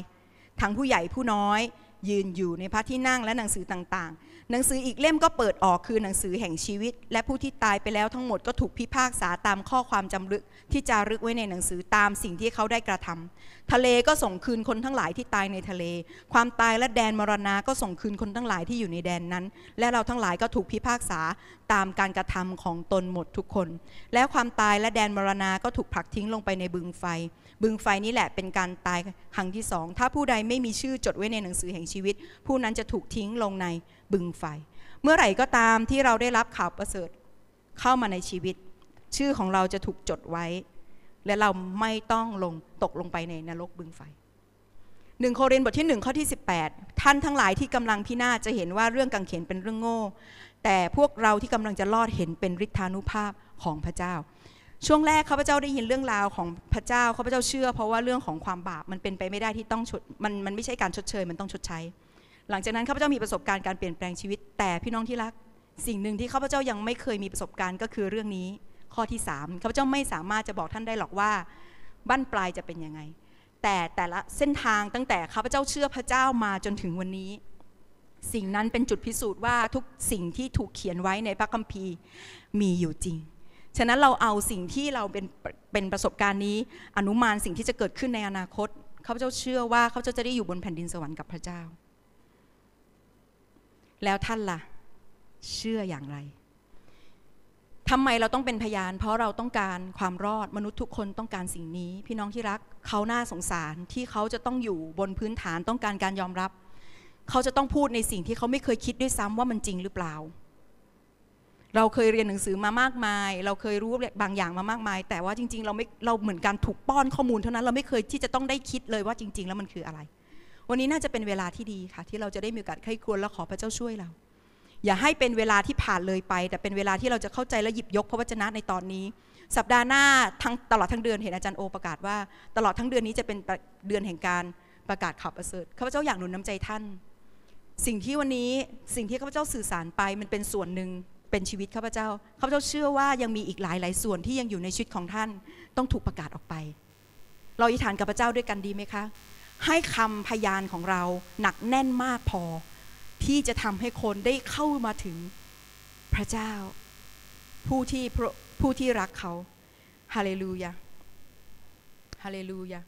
ทั้งผู้ใหญ่ผู้น้อยยืนอยู่ในพระที่นั่งและหนังสือต่างๆ หนังสืออีกเล่มก็เปิดออกคือหนังสือแห่งชีวิต และผู้ที่ตายไปแล้วทั้งหมดก็ถูกพิพากษาตามข้อความจำลึกที่จารึกไว้ในหนังสือตามสิ่งที่เขาได้กระทำทะเลก็ส่งคืนคนทั้งหลายที่ตายในทะเล ความตายและแดนมรณะก็ส่งคืนคนทั้งหลายที่อยู่ในแดนนั้น และเราทั้งหลายก็ถูกพิพากษาตามการกระทำของตนหมดทุกคน และความตายและแดนมรณะก็ถูกผลักทิ้งลงไปในบึงไฟบึงไฟนี่แหละเป็นการตายครั้งที่สอง ถ้าผู้ใดไม่มีชื่อจดไว้ในหนังสือแห่งชีวิต ผู้นั้นจะถูกทิ้งลงในบึงไฟ เมื่อไหร่ก็ตามที่เราได้รับข่าวประเสริฐเข้ามาในชีวิต ชื่อของเราจะถูกจดไว้ และเราไม่ต้องลงตกลงไปในนรกบึงไฟหนึ่งโครินธ์บทที่หนึ่งข้อที่18 ท่านทั้งหลายที่กำลังพินาศจะเห็นว่าเรื่องกังเขนเป็นเรื่องโง่ แต่พวกเราที่กำลังจะรอดเห็นเป็นฤทธานุภาพของพระเจ้าช่วงแรกข้าพเจ้าได้ยินเรื่องราวของพระเจ้าข้าพเจ้าเชื่อเพราะว่าเรื่องของความบาปมันเป็นไปไม่ได้ที่ต้องมันมันไม่ใช่การชดเชย มันต้องชดใช้ หลังจากนั้นข้าพเจ้ามีประสบการณ์การเปลี่ยนแปลงชีวิต แต่พี่น้องที่รัก สิ่งหนึ่งที่ข้าพเจ้ายังไม่เคยมีประสบการณ์ก็คือเรื่องนี้ข้อที่3ข้าพเจ้าไม่สามารถจะบอกท่านได้หรอกว่าบั้นปลายจะเป็นยังไง แต่แต่ละเส้นทางตั้งแต่ข้าพเจ้าเชื่อพระเจ้ามาจนถึงวันนี้ สิ่งนั้นเป็นจุดพิสูจน์ว่าทุกสิ่งที่ถูกเขียนไว้ในพระคัมภีร์มีอยู่จริงฉะนั้นเราเอาสิ่งที่เราเป็นเป็นประสบการณ์นี้ อนุมานสิ่งที่จะเกิดขึ้นในอนาคตเขาเจ้าเชื่อว่าเขาเจ้าจะได้อยู่บนแผ่นดินสวรรค์กับพระเจ้า แล้วท่านละ่ะ เชื่ออย่างไรทำไมเราต้องเป็นพยาน เพราะเราต้องการความรอดมนุษย์ทุกคนต้องการสิ่งนี้ พี่น้องที่รักเขาหน้าสงสารที่เขาจะต้องอยู่บนพื้นฐานต้องการการยอมรับเขาจะต้องพูดในสิ่งที่เขาไม่เคยคิดด้วยซ้ำว่ามันจริงหรือเปล่าเราเคยเรียนหนังสือมามากมาย เราเคยรู้บางอย่างมามากมาย แต่ว่าจริง ๆ เราไม่ เราเหมือนการถูกป้อนข้อมูลเท่านั้น เราไม่เคยที่จะต้องได้คิดเลยว่าจริง ๆ แล้วมันคืออะไร วันนี้น่าจะเป็นเวลาที่ดีค่ะ ที่เราจะได้มีโอกาสไข้ควรและขอพระเจ้าช่วยเรา อย่าให้เป็นเวลาที่ผ่านเลยไป แต่เป็นเวลาที่เราจะเข้าใจและหยิบยกพระวจนะในตอนนี้ สัปดาห์หน้าทั้งตลอดทั้งเดือนเห็นอาจารย์โอประกาศว่าตลอดทั้งเดือนนี้จะเป็นเดือนแห่งการประกาศข่าวประเสริฐ ข้าพเจ้าอยากหนุนน้ำใจท่าน สิ่งที่วันนี้สิ่งที่ข้าพเจ้าสื่อสารไป มันเป็นส่วนหนึ่งเป็นชีวิตข้าพเจ้าข้าพเจ้าเชื่อว่ายังมีอีกหลายหลายส่วนที่ยังอยู่ในชีวิตของท่านต้องถูกประกาศออกไป เราอธิษฐานกับพระเจ้าด้วยกันดีไหมคะ ให้คำพยานของเราหนักแน่นมากพอที่จะทำให้คนได้เข้ามาถึงพระเจ้า ผู้ที่ผู้ที่รักเขาฮาเลลูยาฮาเลลูยา